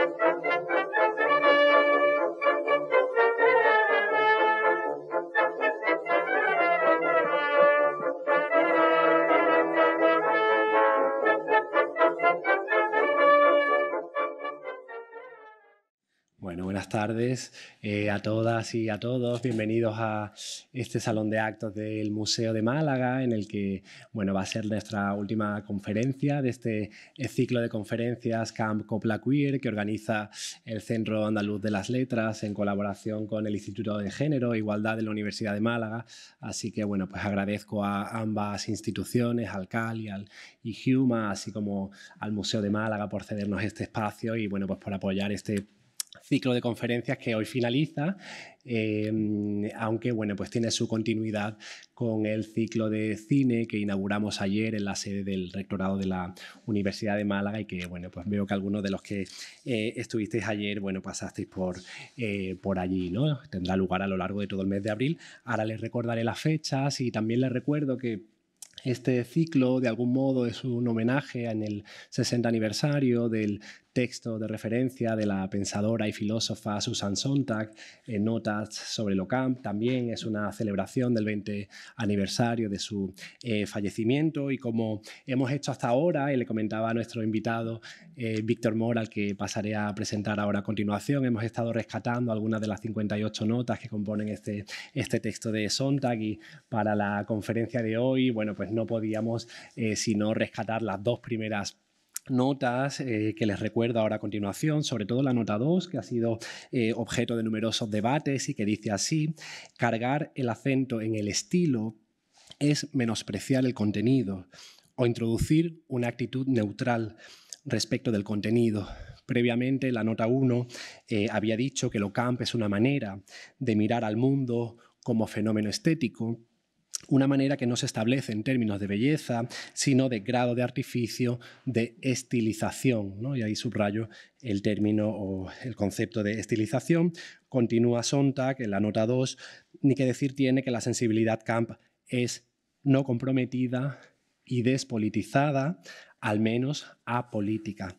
Thank you. tardes eh, a todas y a todos. Bienvenidos a este salón de actos del Museo de Málaga, en el que bueno, va a ser nuestra última conferencia de este ciclo de conferencias Camp Copla Queer, que organiza el Centro Andaluz de las Letras en colaboración con el Instituto de Género e Igualdad de la Universidad de Málaga. Así que bueno, pues agradezco a ambas instituciones, al CAL y al IJUMA, así como al Museo de Málaga por cedernos este espacio y bueno, pues por apoyar este ciclo de conferencias que hoy finaliza, em, aunque bueno, pues tiene su continuidad con el ciclo de cine que inauguramos ayer en la sede del rectorado de la Universidad de Málaga y que bueno, pues veo que algunos de los que eh, estuvisteis ayer, bueno, pasasteis por, eh, por allí, ¿no? Tendrá lugar a lo largo de todo el mes de abril. Ahora les recordaré las fechas y también les recuerdo que este ciclo, de algún modo, es un homenaje en el 60 aniversario del texto de referencia de la pensadora y filósofa Susan Sontag, Notas sobre Locamp. También es una celebración del 20 aniversario de su eh, fallecimiento y como hemos hecho hasta ahora, y le comentaba a nuestro invitado eh, Víctor Mora, al que pasaré a presentar ahora a continuación, hemos estado rescatando algunas de las 58 notas que componen este, este texto de Sontag y para la conferencia de hoy, bueno, pues no podíamos eh, sino rescatar las dos primeras notas eh, que les recuerdo ahora a continuación, sobre todo la nota 2, que ha sido eh, objeto de numerosos debates y que dice así, cargar el acento en el estilo es menospreciar el contenido o introducir una actitud neutral respecto del contenido. Previamente, la nota 1 eh, había dicho que lo camp es una manera de mirar al mundo como fenómeno estético una manera que no se establece en términos de belleza, sino de grado de artificio, de estilización. ¿no? Y ahí subrayo el término o el concepto de estilización. Continúa Sontag en la nota 2, ni que decir tiene que la sensibilidad Camp es no comprometida y despolitizada, al menos apolítica.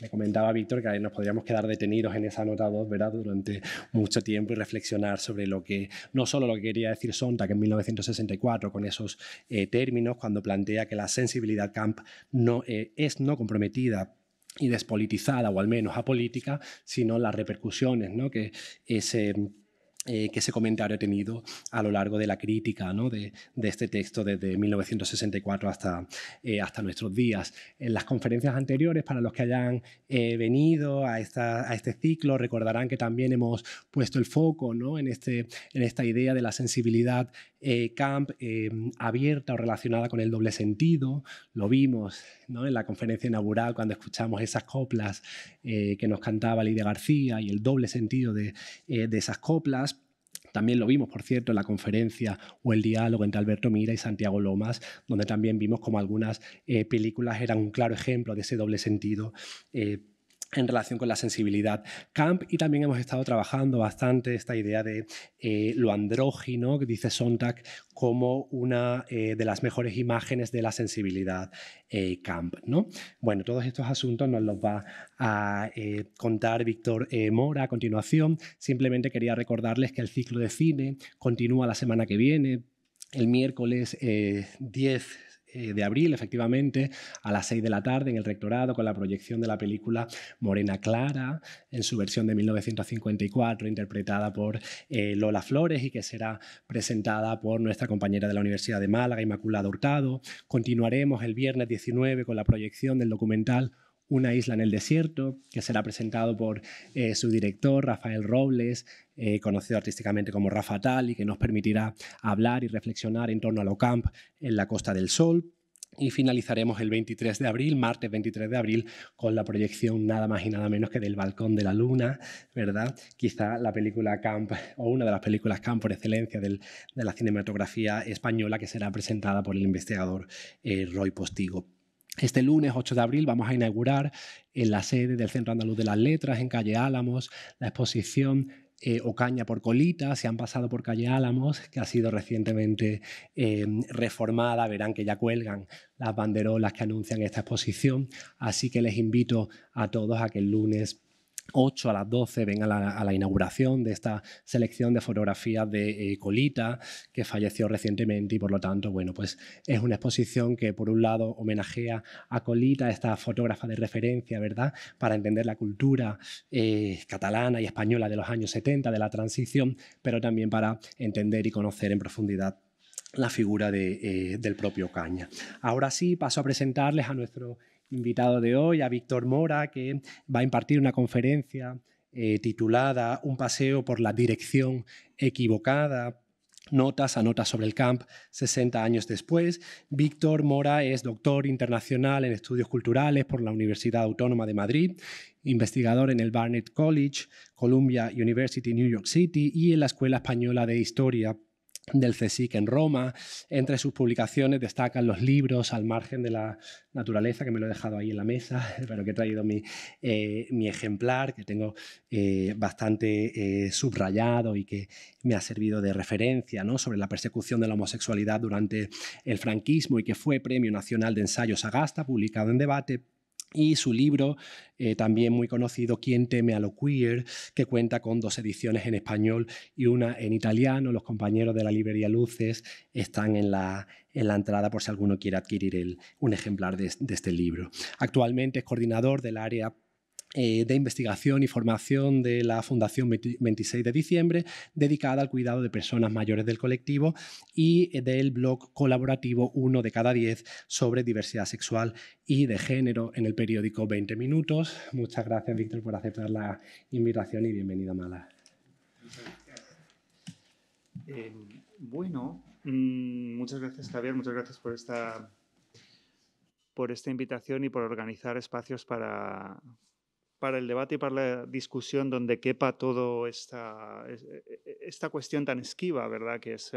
Le comentaba Víctor que nos podríamos quedar detenidos en esa nota 2 ¿verdad? durante mucho tiempo y reflexionar sobre lo que, no solo lo que quería decir Sontag en 1964 con esos eh, términos, cuando plantea que la sensibilidad Camp no, eh, es no comprometida y despolitizada o al menos apolítica, sino las repercusiones ¿no? que ese eh, que ese comentario ha tenido a lo largo de la crítica de, este texto desde 1964 hasta, eh, hasta nuestros días. En las conferencias anteriores, para los que hayan eh, venido a, este ciclo, recordarán que también hemos puesto el foco en, este, en esta idea de la sensibilidad eh, camp eh, abierta o relacionada con el doble sentido. Lo vimos en la conferencia inaugural cuando escuchamos esas coplas eh, que nos cantaba Lidia García y el doble sentido de, esas coplas. También lo vimos, por cierto, en la conferencia o el diálogo entre Alberto Mira y Santiago Lomas, donde también vimos como algunas películas eran un claro ejemplo de ese doble sentido en relación con la sensibilidad camp y también hemos estado trabajando bastante esta idea de eh, lo andrógino que dice Sontag como una eh, de las mejores imágenes de la sensibilidad eh, camp. ¿no? Bueno, todos estos asuntos nos los va a contar Víctor Mora a continuación. Simplemente quería recordarles que el ciclo de cine continúa la semana que viene, el miércoles 10 eh, de abril, efectivamente, a las 6 de la tarde en el rectorado con la proyección de la película Morena Clara, en su versión de 1954, interpretada por eh, Lola Flores y que será presentada por nuestra compañera de la Universidad de Málaga, Inmaculada Hurtado. Continuaremos el viernes 19 con la proyección del documental una isla en el desierto, que será presentado por eh, su director, Rafael Robles, eh, conocido artísticamente como Rafa Tal, y que nos permitirá hablar y reflexionar en torno a lo camp en la Costa del Sol. Y finalizaremos el 23 de abril, martes 23 de abril, con la proyección nada más y nada menos que del Balcón de la Luna, ¿verdad? Quizá la película Camp, o una de las películas Camp por excelencia de la cinematografía española, que será presentada por el investigador eh, Roy Postigo. Este lunes 8 de abril vamos a inaugurar en eh, la sede del Centro Andaluz de las Letras, en Calle Álamos, la exposición eh, Ocaña por Colita, se han pasado por Calle Álamos, que ha sido recientemente eh, reformada, verán que ya cuelgan las banderolas que anuncian esta exposición, así que les invito a todos a que el lunes 8 a las 12 ven a la, inauguración de esta selección de fotografías de eh, Colita, que falleció recientemente y por lo tanto, bueno, pues es una exposición que por un lado homenajea a Colita, esta fotógrafa de referencia, ¿verdad?, para entender la cultura eh, catalana y española de los años 70, de la transición, pero también para entender y conocer en profundidad la figura eh, del propio Caña. Ahora sí, paso a presentarles a nuestro invitado de hoy, a Víctor Mora, que va a impartir una conferencia eh, titulada Un paseo por la dirección equivocada. Notas a notas sobre el camp 60 años después. Víctor Mora es doctor internacional en estudios culturales por la Universidad Autónoma de Madrid, investigador en el Barnett College, Columbia University, New York City y en la Escuela Española de Historia del CSIC en Roma. Entre sus publicaciones destacan los libros al margen de la naturaleza, que me lo he dejado ahí en la mesa, pero que he traído mi, eh, ejemplar, que tengo eh, bastante eh, subrayado y que me ha servido de referencia ¿no? sobre la persecución de la homosexualidad durante el franquismo y que fue Premio Nacional de Ensayos Agasta, publicado en debate y su libro, eh, también muy conocido, Quién teme a lo queer, que cuenta con dos ediciones en español y una en italiano. Los compañeros de la librería Luces están en la, entrada por si alguno quiere adquirir un ejemplar de, de este libro. Actualmente es coordinador del área eh, de investigación y formación de la Fundación 26 de diciembre, dedicada al cuidado de personas mayores del colectivo y eh, del blog colaborativo 1 de cada 10 sobre diversidad sexual y de género en el periódico 20 Minutos. Muchas gracias, Víctor, por aceptar la invitación y bienvenida, Mala. Eh, bueno, mm, muchas gracias, Javier, muchas gracias por esta por esta invitación y por organizar espacios para, para el debate y para la discusión donde quepa toda esta, e, e, esta cuestión tan esquiva, ¿verdad? Que es,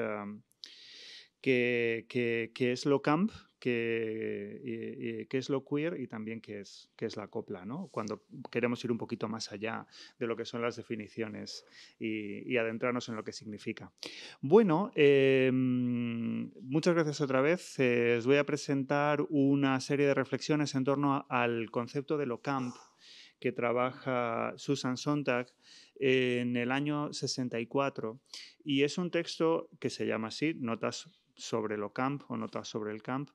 que, es lo camp, que, y, es lo queer y también que es, que es la copla, ¿no? Cuando queremos ir un poquito más allá de lo que son las definiciones y, adentrarnos en lo que significa. Bueno, em, muchas gracias otra vez. Eh, os voy a presentar una serie de reflexiones en torno al concepto de lo camp que trabaja Susan Sontag en el año 64 y es un texto que se llama así, Notas sobre lo camp o Notas sobre el camp,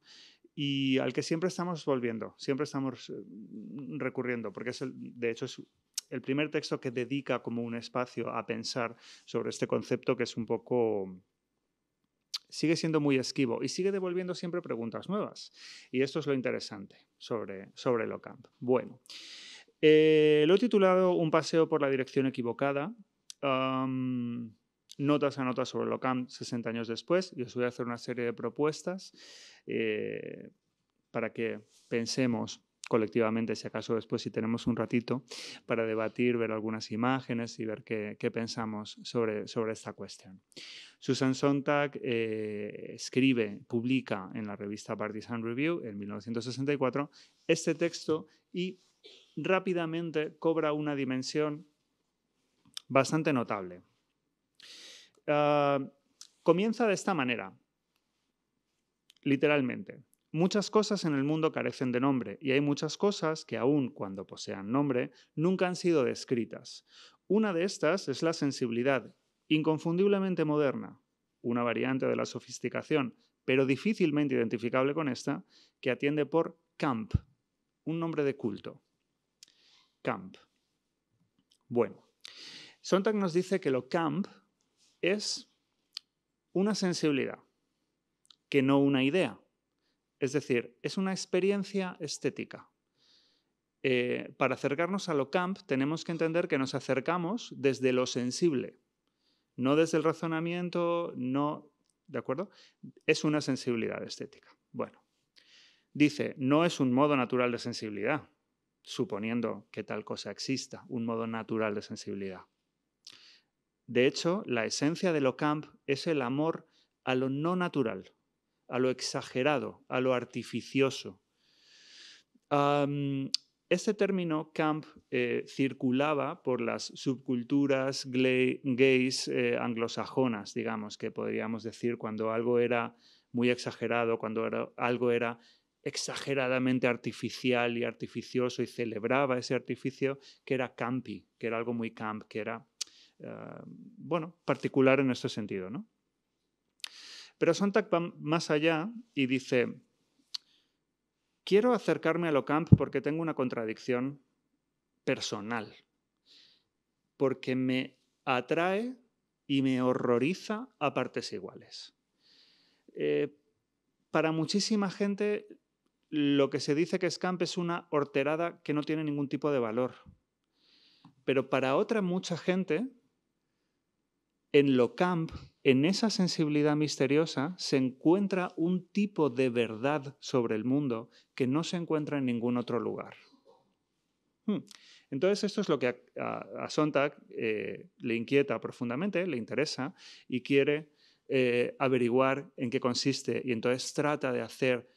y al que siempre estamos volviendo, siempre estamos mm, recurriendo, porque es el, de hecho es el primer texto que dedica como un espacio a pensar sobre este concepto que es un poco sigue siendo muy esquivo y sigue devolviendo siempre preguntas nuevas. Y esto es lo interesante sobre, sobre Camp. Bueno, eh, lo he titulado Un paseo por la dirección equivocada. notas a notas sobre LOCAM 60 años después. Yo os voy a hacer una serie de propuestas eh, para que pensemos colectivamente, si acaso después, si tenemos un ratito, para debatir, ver algunas imágenes y ver qué, pensamos sobre, sobre esta cuestión. Susan Sontag eh, escribe, publica en la revista Partisan Review en 1964 este texto y rápidamente cobra una dimensión bastante notable. Ah, comienza de esta manera, literalmente. Muchas cosas en el mundo carecen de nombre y hay muchas cosas que aun cuando posean nombre nunca han sido descritas. Una de estas es la sensibilidad, inconfundiblemente moderna, una variante de la sofisticación, pero difícilmente identificable con esta, que atiende por Camp, un nombre de culto camp. Bueno, Sontag nos dice que lo camp es una sensibilidad, que no una idea. Es decir, es una experiencia estética. Eh, para acercarnos a lo camp tenemos que entender que nos acercamos desde lo sensible, no desde el razonamiento, no, ¿de acuerdo? Es una sensibilidad estética. Bueno, dice, no es un modo natural de sensibilidad suponiendo que tal cosa exista, un modo natural de sensibilidad. De hecho, la esencia de lo camp es el amor a lo no natural, a lo exagerado, a lo artificioso. este término camp eh, circulaba por las subculturas gays eh, anglosajonas, digamos, que podríamos decir cuando algo era muy exagerado, cuando algo era exageradamente artificial y artificioso y celebraba ese artificio que era campi, que era algo muy camp, que era, eh, bueno, particular en este sentido, ¿no? Pero Sontag va más allá y dice, quiero acercarme a lo camp porque tengo una contradicción personal, porque me atrae y me horroriza a partes iguales. Eh, para muchísima gente lo que se dice que es camp es una horterada que no tiene ningún tipo de valor. Pero para otra mucha gente, en lo camp, en esa sensibilidad misteriosa, se encuentra un tipo de verdad sobre el mundo que no se encuentra en ningún otro lugar. Hmm. Entonces, esto es lo que a, Sontag eh, le inquieta profundamente, le interesa y quiere eh, averiguar en qué consiste. Y entonces trata de hacer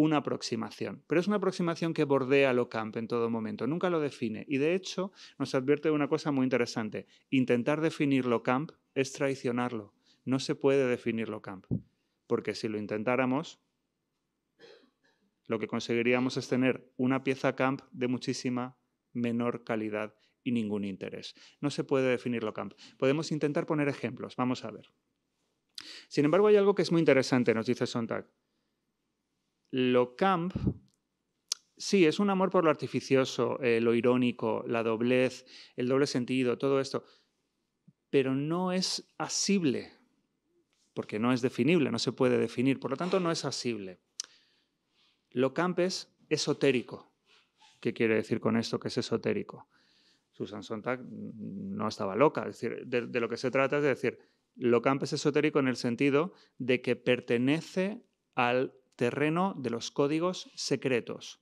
una aproximación, pero es una aproximación que bordea lo camp en todo momento, nunca lo define y de hecho nos advierte de una cosa muy interesante, intentar definir lo camp es traicionarlo, no se puede definir lo camp, porque si lo intentáramos lo que conseguiríamos es tener una pieza camp de muchísima menor calidad y ningún interés. No se puede definir lo camp. Podemos intentar poner ejemplos, vamos a ver. Sin embargo, hay algo que es muy interesante, nos dice Sontag. Lo camp, sí, es un amor por lo artificioso, eh, lo irónico, la doblez, el doble sentido, todo esto, pero no es asible, porque no es definible, no se puede definir, por lo tanto no es asible. Lo camp es esotérico. ¿Qué quiere decir con esto que es esotérico? Susan Sontag no estaba loca. decir, de, de, lo que se trata es de decir, lo camp es esotérico en el sentido de que pertenece al terreno de los códigos secretos,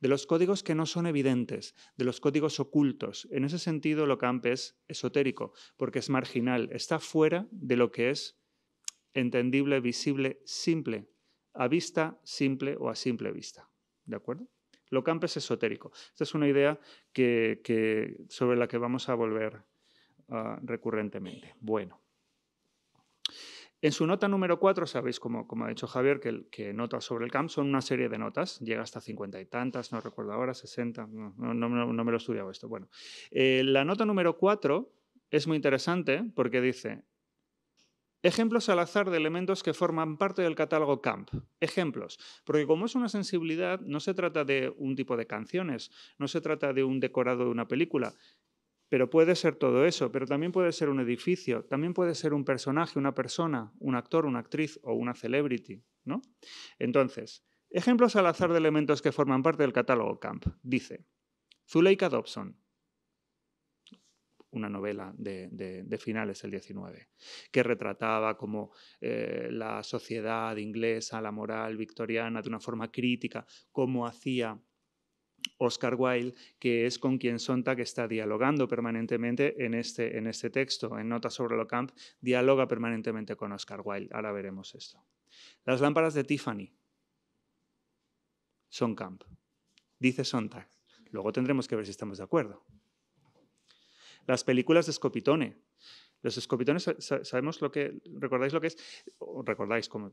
de los códigos que no son evidentes, de los códigos ocultos. En ese sentido, camp es esotérico, porque es marginal, está fuera de lo que es entendible, visible, simple, a vista simple o a simple vista. ¿De acuerdo? Locamp es esotérico. Esta es una idea que, sobre la que vamos a volver ah, recurrentemente. Bueno. En su nota número 4, sabéis, como, ha dicho Javier, que, que, notas sobre el camp son una serie de notas, llega hasta cincuenta y tantas, no recuerdo ahora, 60, no, me lo he estudiado esto. Bueno, eh, la nota número 4 es muy interesante porque dice, Ejemplos al azar de elementos que forman parte del catálogo Camp. Ejemplos. Porque como es una sensibilidad, no se trata de un tipo de canciones, no se trata de un decorado de una película, pero puede ser todo eso, pero también puede ser un edificio, también puede ser un personaje, una persona, un actor, una actriz o una celebrity, ¿no? Entonces, ejemplos al azar de elementos que forman parte del catálogo Camp. Dice, Zuleika Dobson, una novela de, finales del 19, que retrataba como eh, la sociedad inglesa, la moral victoriana de una forma crítica, cómo hacía Oscar Wilde, que es con quien Sontag está dialogando permanentemente en este, en este texto, en Notas sobre lo Camp, dialoga permanentemente con Oscar Wilde. Ahora veremos esto. Las lámparas de Tiffany son Camp, dice Sontag. Luego tendremos que ver si estamos de acuerdo. Las películas de Scopitone los escopitones, sabemos lo que, ¿recordáis lo que es? recordáis, como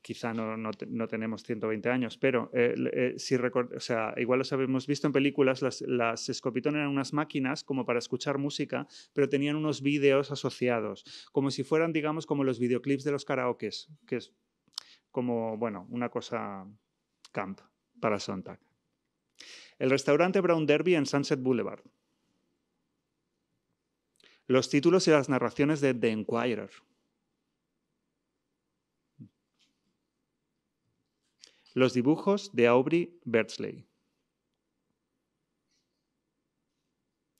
quizá no, no, tenemos 120 años, pero eh, eh, si sea, igual los habíamos visto en películas, las, escopitones eran unas máquinas como para escuchar música, pero tenían unos vídeos asociados, como si fueran, digamos, como los videoclips de los karaokes, que es como, bueno, una cosa camp para Sontag. El restaurante Brown Derby en Sunset Boulevard los títulos y las narraciones de The Enquirer. Los dibujos de Aubrey Bersley.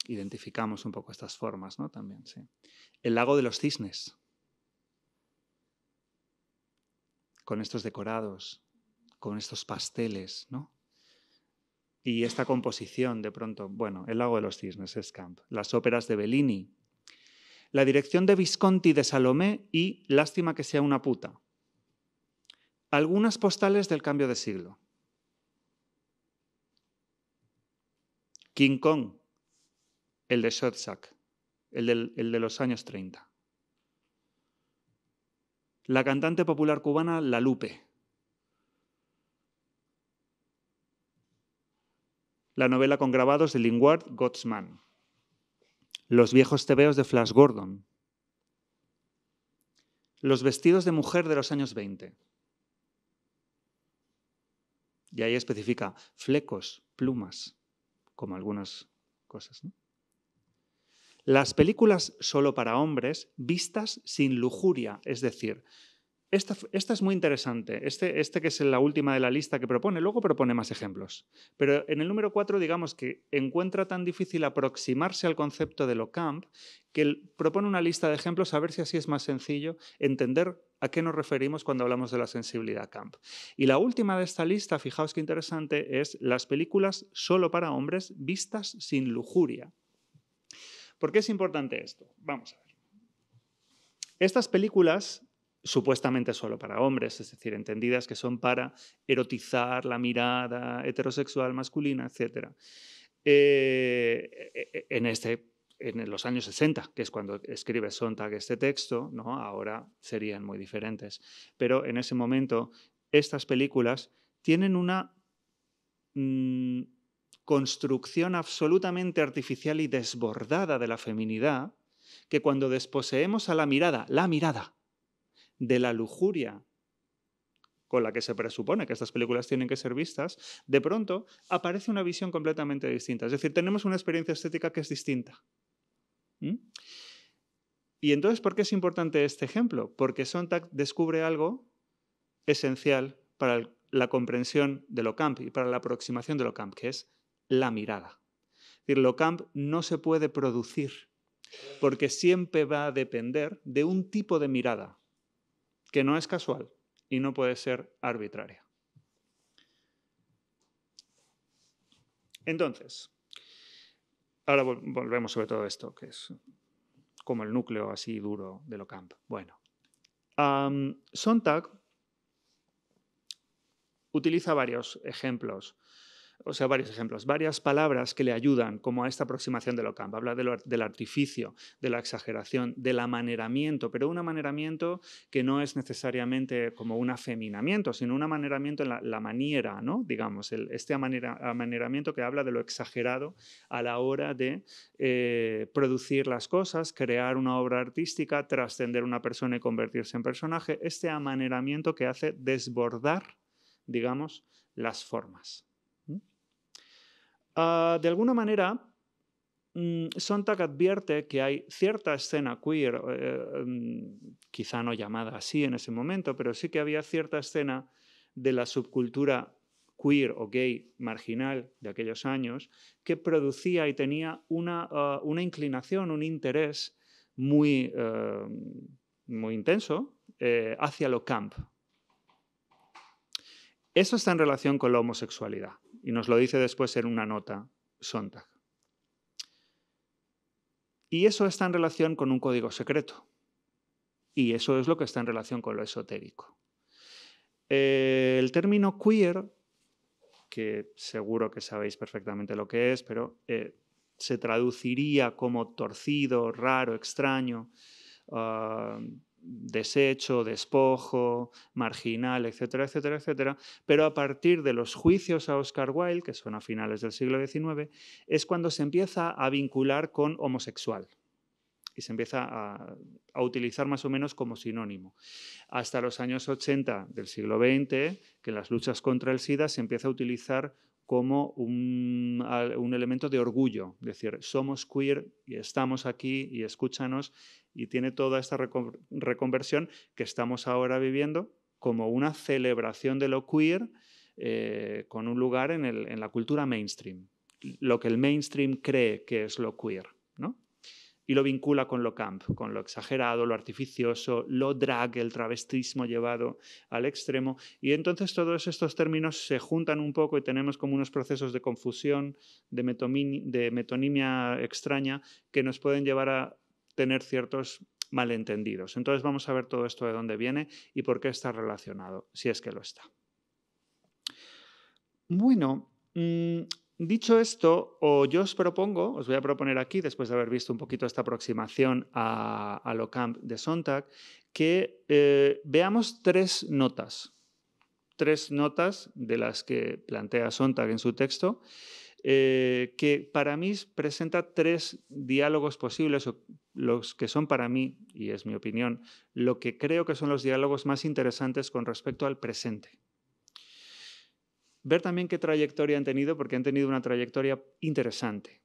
Identificamos un poco estas formas, ¿no? También, sí. El lago de los cisnes. Con estos decorados, con estos pasteles, ¿no? Y esta composición, de pronto, bueno, El lago de los cisnes es Camp. Las óperas de Bellini, la dirección de Visconti de Salomé y Lástima que sea una puta. Algunas postales del cambio de siglo. King Kong, el de sozak el, de los años 30. La cantante popular cubana La Lupe. La novela con grabados de Lingward, Gottsman los viejos tebeos de Flash Gordon, los vestidos de mujer de los años 20. Y ahí especifica flecos, plumas, como algunas cosas. Las películas solo para hombres vistas sin lujuria, es decir, esta, es muy interesante. Este, este, que es la última de la lista que propone, luego propone más ejemplos. Pero en el número 4, digamos que encuentra tan difícil aproximarse al concepto de lo camp que propone una lista de ejemplos a ver si así es más sencillo entender a qué nos referimos cuando hablamos de la sensibilidad camp. Y la última de esta lista, fijaos qué interesante, es las películas solo para hombres vistas sin lujuria. ¿Por qué es importante esto? Vamos a ver. Estas películas supuestamente solo para hombres, es decir, entendidas que son para erotizar la mirada heterosexual masculina, etc. Eh, e, e, en este en los años 60, que es cuando escribe Sontag este texto, ¿no? ahora serían muy diferentes. Pero en ese momento, estas películas tienen una mm, construcción absolutamente artificial y desbordada de la feminidad, que cuando desposeemos a la mirada, la mirada, de la lujuria con la que se presupone que estas películas tienen que ser vistas, de pronto aparece una visión completamente distinta. Es decir, tenemos una experiencia estética que es distinta. ¿Mm? Y entonces, ¿por qué es importante este ejemplo? Porque Sontag descubre algo esencial para la comprensión de Locamp y para la aproximación de Locamp, que es la mirada. Es decir, Locamp no se puede producir porque siempre va a depender de un tipo de mirada, que no es casual y no puede ser arbitraria. Entonces, ahora volvemos sobre todo esto, que es como el núcleo así duro de lo Bueno, Sontag utiliza varios ejemplos o sea, varios ejemplos, varias palabras que le ayudan como a esta aproximación de Locamp. Habla del artificio, de la exageración, del amaneramiento, pero un amaneramiento que no es necesariamente como un afeminamiento, sino un amaneramiento en la, manera, ¿no? digamos, este amaneramiento que habla de lo exagerado a la hora de eh, producir las cosas, crear una obra artística, trascender una persona y convertirse en personaje, este amaneramiento que hace desbordar, digamos, las formas. Ah, de alguna manera, mm, Sontag advierte que hay cierta escena queer, eh, em, quizá no llamada así en ese momento, pero sí que había cierta escena de la subcultura queer o gay marginal de aquellos años que producía y tenía una, ah, inclinación, un interés muy, em, muy intenso eh, hacia lo camp, eso está en relación con la homosexualidad y nos lo dice después en una nota Sontag. Y eso está en relación con un código secreto. Y eso es lo que está en relación con lo esotérico. Eh, el término queer, que seguro que sabéis perfectamente lo que es, pero eh, se traduciría como torcido, raro, extraño. Ah, desecho, despojo, marginal, etcétera, etcétera, etcétera. Pero a partir de los juicios a Oscar Wilde, que son a finales del siglo XIX, es cuando se empieza a vincular con homosexual y se empieza a, utilizar más o menos como sinónimo. Hasta los años 80 del siglo XX, que en las luchas contra el SIDA se empieza a utilizar como un, elemento de orgullo, decir, somos queer y estamos aquí y escúchanos y tiene toda esta reconversión que estamos ahora viviendo como una celebración de lo queer eh, con un lugar en la cultura mainstream, lo que el mainstream cree que es lo queer y lo vincula con lo camp, con lo exagerado, lo artificioso, lo drag, el travestismo llevado al extremo. Y entonces todos estos términos se juntan un poco y tenemos como unos procesos de confusión, de, metonimia extraña, que nos pueden llevar a tener ciertos malentendidos. Entonces vamos a ver todo esto de dónde viene y por qué está relacionado, si es que lo está. Bueno, mm, Dicho esto, o yo os propongo, os voy a proponer aquí, después de haber visto un poquito esta aproximación a, lo camp de Sontag, que eh, veamos tres notas, tres notas de las que plantea Sontag en su texto, eh, que para mí presenta tres diálogos posibles, o los que son para mí, y es mi opinión, lo que creo que son los diálogos más interesantes con respecto al presente ver también qué trayectoria han tenido, porque han tenido una trayectoria interesante.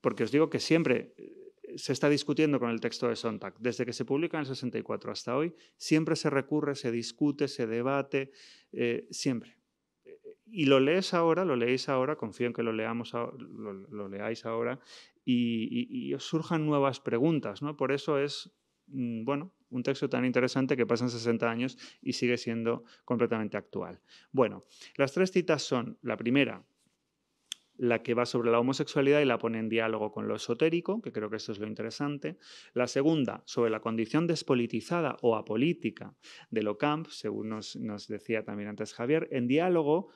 Porque os digo que siempre eh, se está discutiendo con el texto de Sontag. Desde que se publica en el 64 hasta hoy, siempre se recurre, se discute, se debate, eh, siempre. Y lo lees ahora, lo leéis ahora, confío en que lo, leamos, leáis ahora, y, os surjan nuevas preguntas. ¿no? Por eso es Mm, bueno, un texto tan interesante que pasan 60 años y sigue siendo completamente actual. Bueno, las tres citas son la primera, la que va sobre la homosexualidad y la pone en diálogo con lo esotérico, que creo que esto es lo interesante. La segunda, sobre la condición despolitizada o apolítica de Locamp, según nos, decía también antes Javier, en diálogo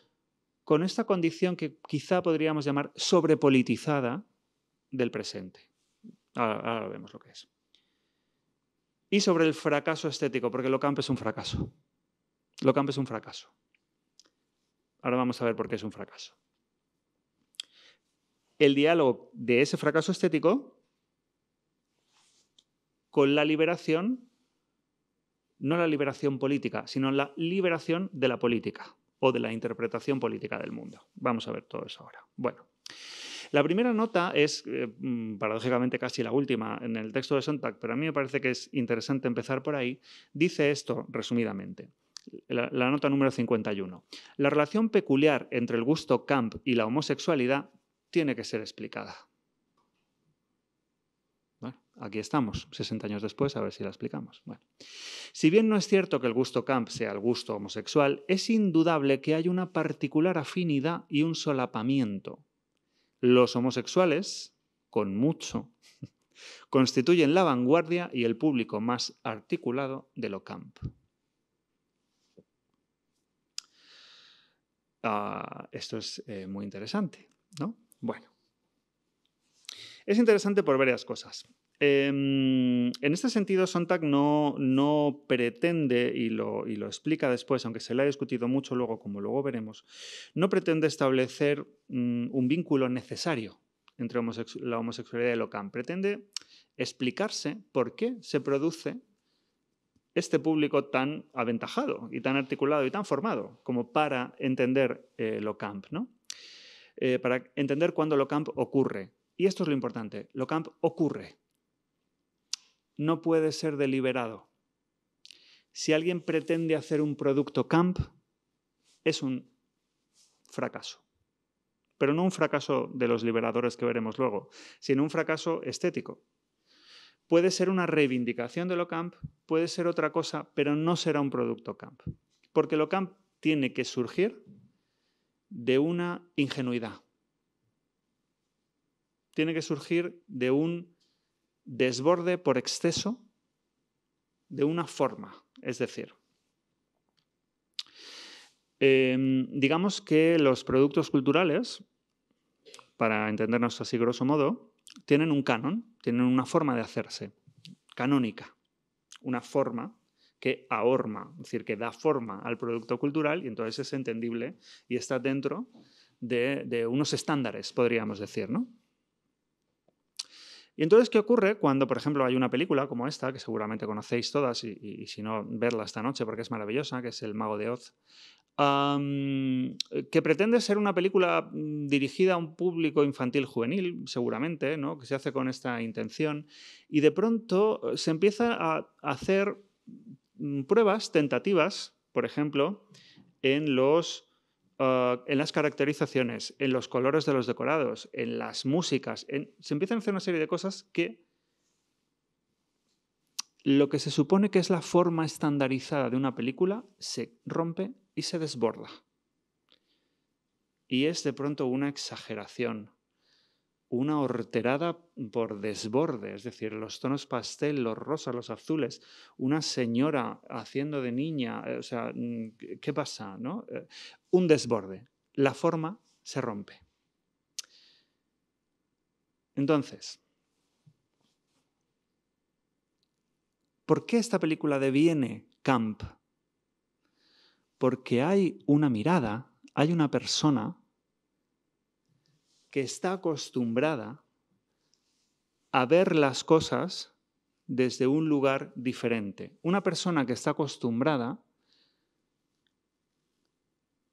con esta condición que quizá podríamos llamar sobrepolitizada del presente. ahora vemos lo que es y sobre el fracaso estético, porque lo camp es un fracaso. Lo es un fracaso. Ahora vamos a ver por qué es un fracaso. El diálogo de ese fracaso estético con la liberación, no la liberación política, sino la liberación de la política o de la interpretación política del mundo. Vamos a ver todo eso ahora. Bueno, la primera nota es, eh, mm, paradójicamente, casi la última en el texto de Sontag, pero a mí me parece que es interesante empezar por ahí. Dice esto resumidamente. La, nota número 51. La relación peculiar entre el gusto camp y la homosexualidad tiene que ser explicada. aquí estamos, 60 años después, a ver si la explicamos. Si bien no es cierto que el gusto camp sea el gusto homosexual, es indudable que hay una particular afinidad y un solapamiento. Los homosexuales, con mucho, constituyen la vanguardia y el público más articulado de lo camp. Ah, esto es eh, muy interesante, ¿no? Bueno. Es interesante por varias cosas. Em, en este sentido, Sontag no, pretende, y lo, explica después, aunque se le ha discutido mucho luego, como luego veremos, no pretende establecer mm, un vínculo necesario entre la homosexualidad y camp. Pretende explicarse por qué se produce este público tan aventajado y tan articulado y tan formado como para entender eh, camp, ¿no? Eh, para entender cuándo camp ocurre. Y esto es lo importante, lo camp ocurre no puede ser deliberado. Si alguien pretende hacer un producto camp, es un fracaso. Pero no un fracaso de los liberadores que veremos luego, sino un fracaso estético. Puede ser una reivindicación de lo camp, puede ser otra cosa, pero no será un producto camp. Porque lo camp tiene que surgir de una ingenuidad. Tiene que surgir de un desborde por exceso de una forma. Es decir, em, digamos que los productos culturales, para entendernos así grosso modo, tienen un canon, tienen una forma de hacerse, canónica, una forma que ahorma, es decir, que da forma al producto cultural y entonces es entendible y está dentro de, de unos estándares, podríamos decir, ¿no? Y entonces, ¿qué ocurre cuando, por ejemplo, hay una película como esta, que seguramente conocéis todas, y, si no, verla esta noche porque es maravillosa, que es El Mago de Oz, eh, que pretende ser una película mm, dirigida a un público infantil juvenil, seguramente, ¿no? que se hace con esta intención, y de pronto eh, se empieza a hacer mm, pruebas tentativas, por ejemplo, en los Ah, en las caracterizaciones, en los colores de los decorados, en las músicas, se empiezan a hacer una serie de cosas que lo que se supone que es la forma estandarizada de una película se rompe y se desborda. Y es de pronto una exageración una horterada por desborde, es decir, los tonos pastel, los rosas, los azules, una señora haciendo de niña, eh, o sea, mm, ¿qué pasa? Eh, un desborde. La forma se rompe. Entonces, ¿por qué esta película deviene camp? Porque hay una mirada, hay una persona que está acostumbrada a ver las cosas desde un lugar diferente. Una persona que está acostumbrada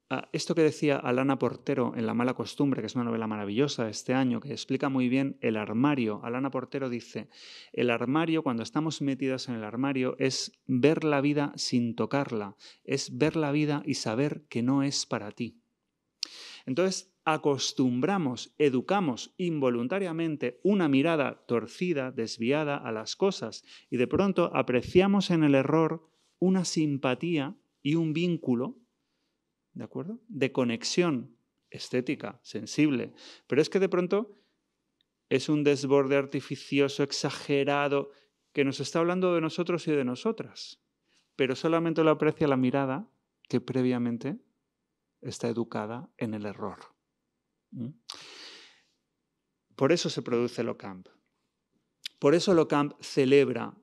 a esto que decía Alana Portero en La mala costumbre, que es una novela maravillosa este año, que explica muy bien el armario. Alana Portero dice, el armario, cuando estamos metidas en el armario, es ver la vida sin tocarla, es ver la vida y saber que no es para ti. Entonces, acostumbramos, educamos involuntariamente una mirada torcida, desviada a las cosas y de pronto apreciamos en el error una simpatía y un vínculo, ¿de acuerdo? De conexión estética, sensible. Pero es que de pronto es un desborde artificioso, exagerado, que nos está hablando de nosotros y de nosotras, pero solamente lo aprecia la mirada que previamente está educada en el error. ¿Mm? Por eso se produce Locamp Por eso Locamp celebra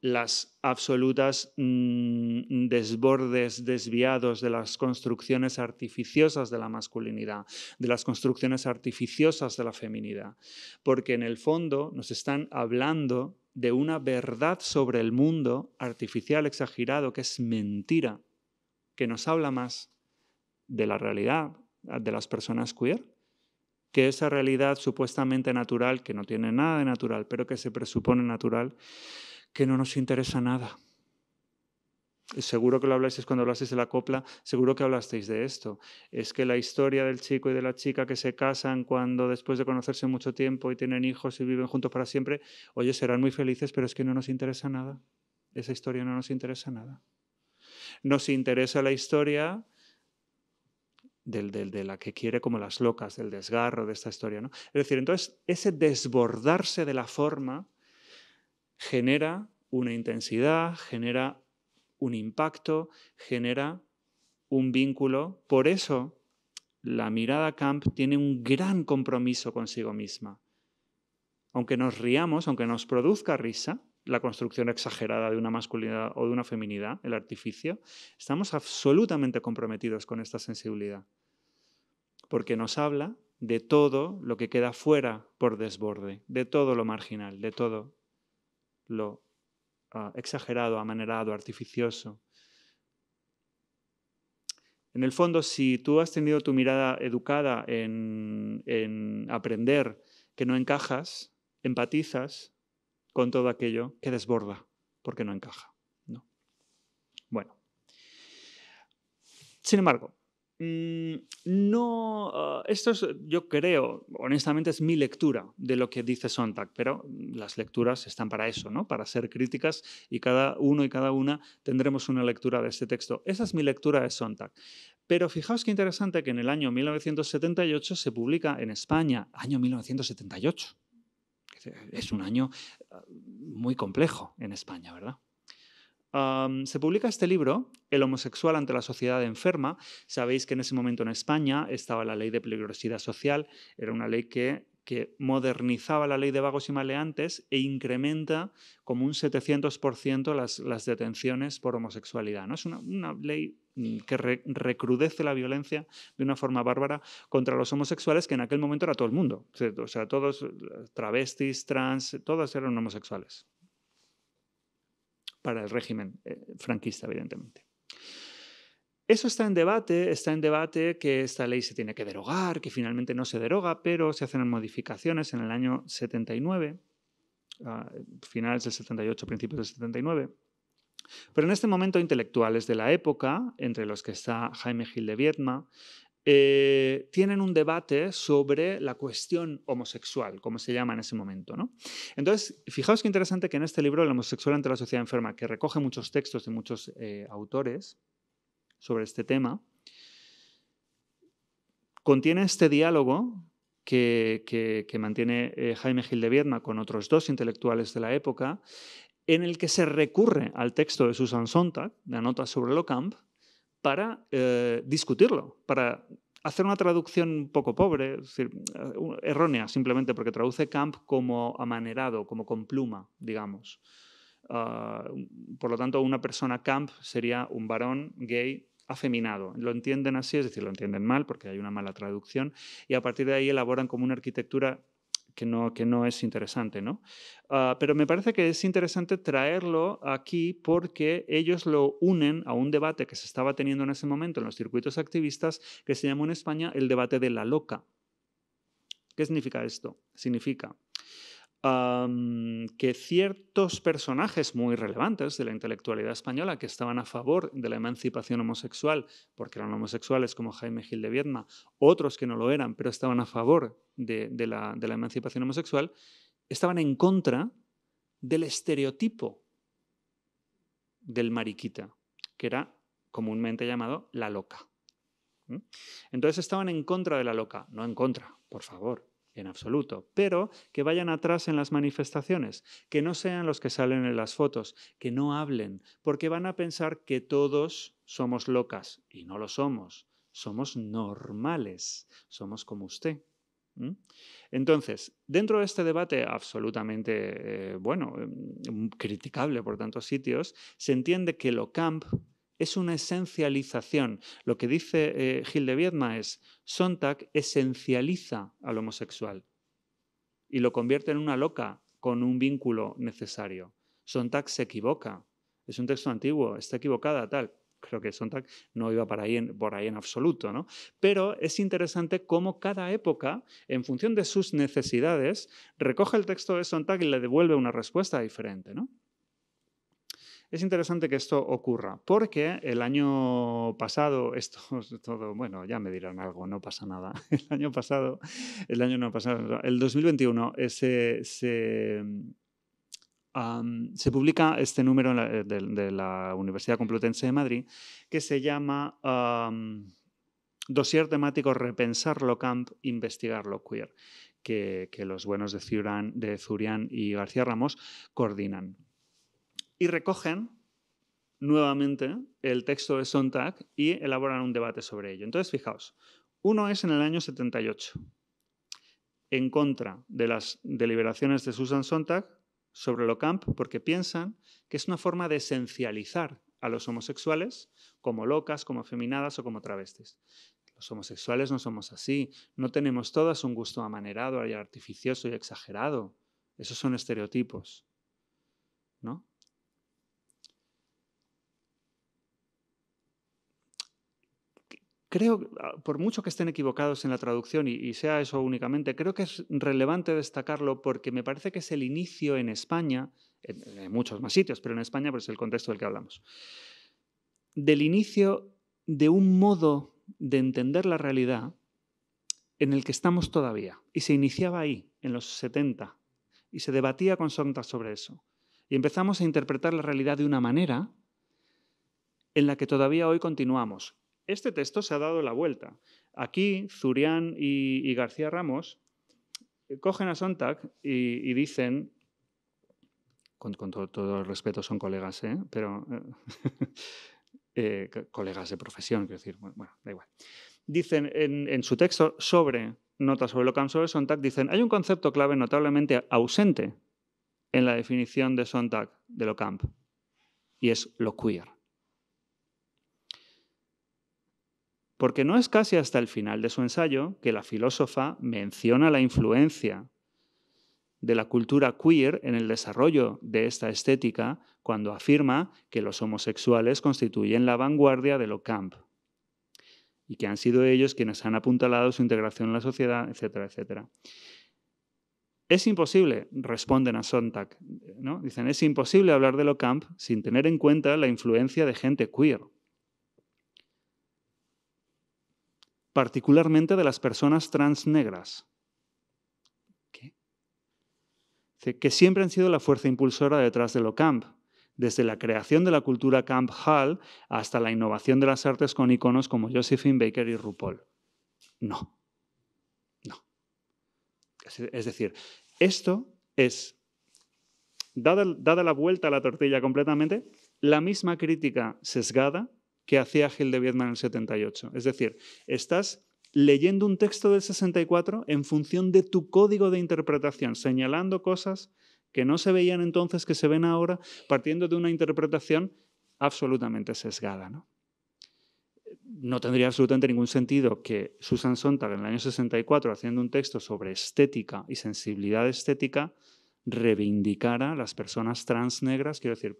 las absolutas mm, desbordes desviados de las construcciones artificiosas de la masculinidad, de las construcciones artificiosas de la feminidad, porque en el fondo nos están hablando de una verdad sobre el mundo artificial exagerado que es mentira, que nos habla más de la realidad de las personas queer que esa realidad supuestamente natural, que no tiene nada de natural, pero que se presupone natural, que no nos interesa nada. Seguro que lo es cuando hablasteis de la copla, seguro que hablasteis de esto. Es que la historia del chico y de la chica que se casan cuando después de conocerse mucho tiempo y tienen hijos y viven juntos para siempre, oye, serán muy felices, pero es que no nos interesa nada. Esa historia no nos interesa nada. Nos interesa la historia de la que quiere como las locas, del desgarro, de esta historia. ¿no? Es decir, entonces ese desbordarse de la forma genera una intensidad, genera un impacto, genera un vínculo. Por eso la mirada camp tiene un gran compromiso consigo misma. Aunque nos riamos, aunque nos produzca risa, la construcción exagerada de una masculinidad o de una feminidad, el artificio, estamos absolutamente comprometidos con esta sensibilidad porque nos habla de todo lo que queda fuera por desborde, de todo lo marginal, de todo lo ah, exagerado, amanerado, artificioso. En el fondo, si tú has tenido tu mirada educada en, en aprender que no encajas, empatizas con todo aquello que desborda, porque no encaja. ¿no? Bueno. Sin embargo, Mm, no, ah, esto yo creo, honestamente es mi lectura de lo que dice Sontag, pero las lecturas están para eso, ¿no? Para ser críticas y cada uno y cada una tendremos una lectura de este texto. Esa es mi lectura de Sontag. Pero fijaos qué interesante que en el año 1978 se publica en España, año 1978. Es un año ah, muy complejo en España, ¿verdad? se publica este libro, El homosexual ante la sociedad enferma. Sabéis que en ese momento en España estaba la ley de peligrosidad social, era una ley que, modernizaba la ley de vagos y maleantes e incrementa como un 700% las, detenciones por homosexualidad. ¿no? Es una, ley que recrudece la violencia de una forma bárbara contra los homosexuales, que en aquel momento era todo el mundo. O sea, todos, eh, travestis, trans, todos eran homosexuales para el régimen eh, franquista, evidentemente. Eso está en debate, está en debate que esta ley se tiene que derogar, que finalmente no se deroga, pero se hacen modificaciones en el año 79, ah, finales del 78, principios del 79. Pero en este momento intelectuales de la época, entre los que está Jaime Gil de Vietma eh, tienen un debate sobre la cuestión homosexual, como se llama en ese momento. ¿no? Entonces, fijaos qué interesante que en este libro, El homosexual ante la sociedad enferma, que recoge muchos textos de muchos eh, autores sobre este tema, contiene este diálogo que, mantiene eh, Jaime Gil de Viedma con otros dos intelectuales de la época, en el que se recurre al texto de Susan Sontag, de nota sobre Locamp, para eh, discutirlo, para hacer una traducción un poco pobre, es decir, errónea, simplemente porque traduce Camp como amanerado, como con pluma, digamos. Ah, por lo tanto, una persona Camp sería un varón gay afeminado. Lo entienden así, es decir, lo entienden mal porque hay una mala traducción, y a partir de ahí elaboran como una arquitectura que no, no es interesante, ¿no? Ah, pero me parece que es interesante traerlo aquí porque ellos lo unen a un debate que se estaba teniendo en ese momento en los circuitos activistas que se llamó en España el debate de la loca. ¿Qué significa esto? Significa que ciertos personajes muy relevantes de la intelectualidad española que estaban a favor de la emancipación homosexual, porque eran homosexuales como Jaime Gil de Viedma, otros que no lo eran, pero estaban a favor de la emancipación homosexual, estaban en contra del estereotipo del mariquita, que era comúnmente llamado la loca. Entonces estaban en contra de la loca, no en contra, por favor, en absoluto, pero que vayan atrás en las manifestaciones, que no sean los que salen en las fotos, que no hablen, porque van a pensar que todos somos locas y no lo somos, somos normales, somos como usted. Entonces, dentro de este debate absolutamente, eh, bueno, mm, criticable por tantos sitios, se entiende que lo camp es una esencialización. Lo que dice eh, Gil de Viedma es, Sontag esencializa al homosexual y lo convierte en una loca con un vínculo necesario. Sontag se equivoca, es un texto antiguo, está equivocada, tal. Creo que Sontag no iba para por ahí en absoluto, ¿no? Pero es interesante cómo cada época, en función de sus necesidades, recoge el texto de Sontag y le devuelve una respuesta diferente, ¿no? Es interesante que esto ocurra, porque el año pasado, esto todo, bueno, ya me dirán algo, no pasa nada. El año pasado, el año no pasado, el 2021 se, mm, se, publica este número eh, de, la Universidad Complutense de Madrid que se llama Dosier temático repensar lo Camp, investigar lo Queer, que, los buenos de Zurian, de Zurian y García Ramos coordinan y recogen nuevamente el texto de Sontag y elaboran un debate sobre ello. Entonces, fijaos, uno es en el año 78, en contra de las deliberaciones de Susan Sontag sobre Locamp, porque piensan que es una forma de esencializar a los homosexuales como locas, como feminadas o como travestis. Los homosexuales no somos así, no tenemos todas un gusto amanerado artificioso y exagerado. Esos son estereotipos. ¿no? creo, ah, por mucho que estén equivocados en la traducción y, sea eso únicamente, creo que es relevante destacarlo porque me parece que es el inicio en España, en, muchos más sitios, pero en España es el contexto del que hablamos, del inicio de un modo de entender la realidad en el que estamos todavía. Y se iniciaba ahí, en los 70, y se debatía con Sontag sobre eso. Y empezamos a interpretar la realidad de una manera en la que todavía hoy continuamos, este texto se ha dado la vuelta. Aquí Zurián y, García Ramos cogen a Sontag y, dicen, con, todo, el respeto son colegas, ¿eh? pero eh, eh, colegas de profesión, quiero decir, bueno, da igual. Dicen en, su texto sobre notas sobre lo sobre Sontag, dicen, hay un concepto clave notablemente ausente en la definición de Sontag de lo camp, y es lo queer. porque no es casi hasta el final de su ensayo que la filósofa menciona la influencia de la cultura queer en el desarrollo de esta estética cuando afirma que los homosexuales constituyen la vanguardia de lo camp y que han sido ellos quienes han apuntalado su integración en la sociedad, etcétera, etcétera. Es imposible, responden a Sontag, ¿no? dicen, es imposible hablar de lo camp sin tener en cuenta la influencia de gente queer, particularmente de las personas trans negras, que siempre han sido la fuerza impulsora detrás de lo camp, desde la creación de la cultura Camp Hall hasta la innovación de las artes con iconos como Josephine Baker y RuPaul. No. No. Es decir, esto es, dada, dada la vuelta a la tortilla completamente, la misma crítica sesgada que hacía Gil de en el 78. Es decir, estás leyendo un texto del 64 en función de tu código de interpretación, señalando cosas que no se veían entonces, que se ven ahora, partiendo de una interpretación absolutamente sesgada. ¿no? tendría absolutamente ningún sentido que Susan Sontag en el año 64, haciendo un texto sobre estética y sensibilidad estética, reivindicara a las personas trans negras. Quiero decir,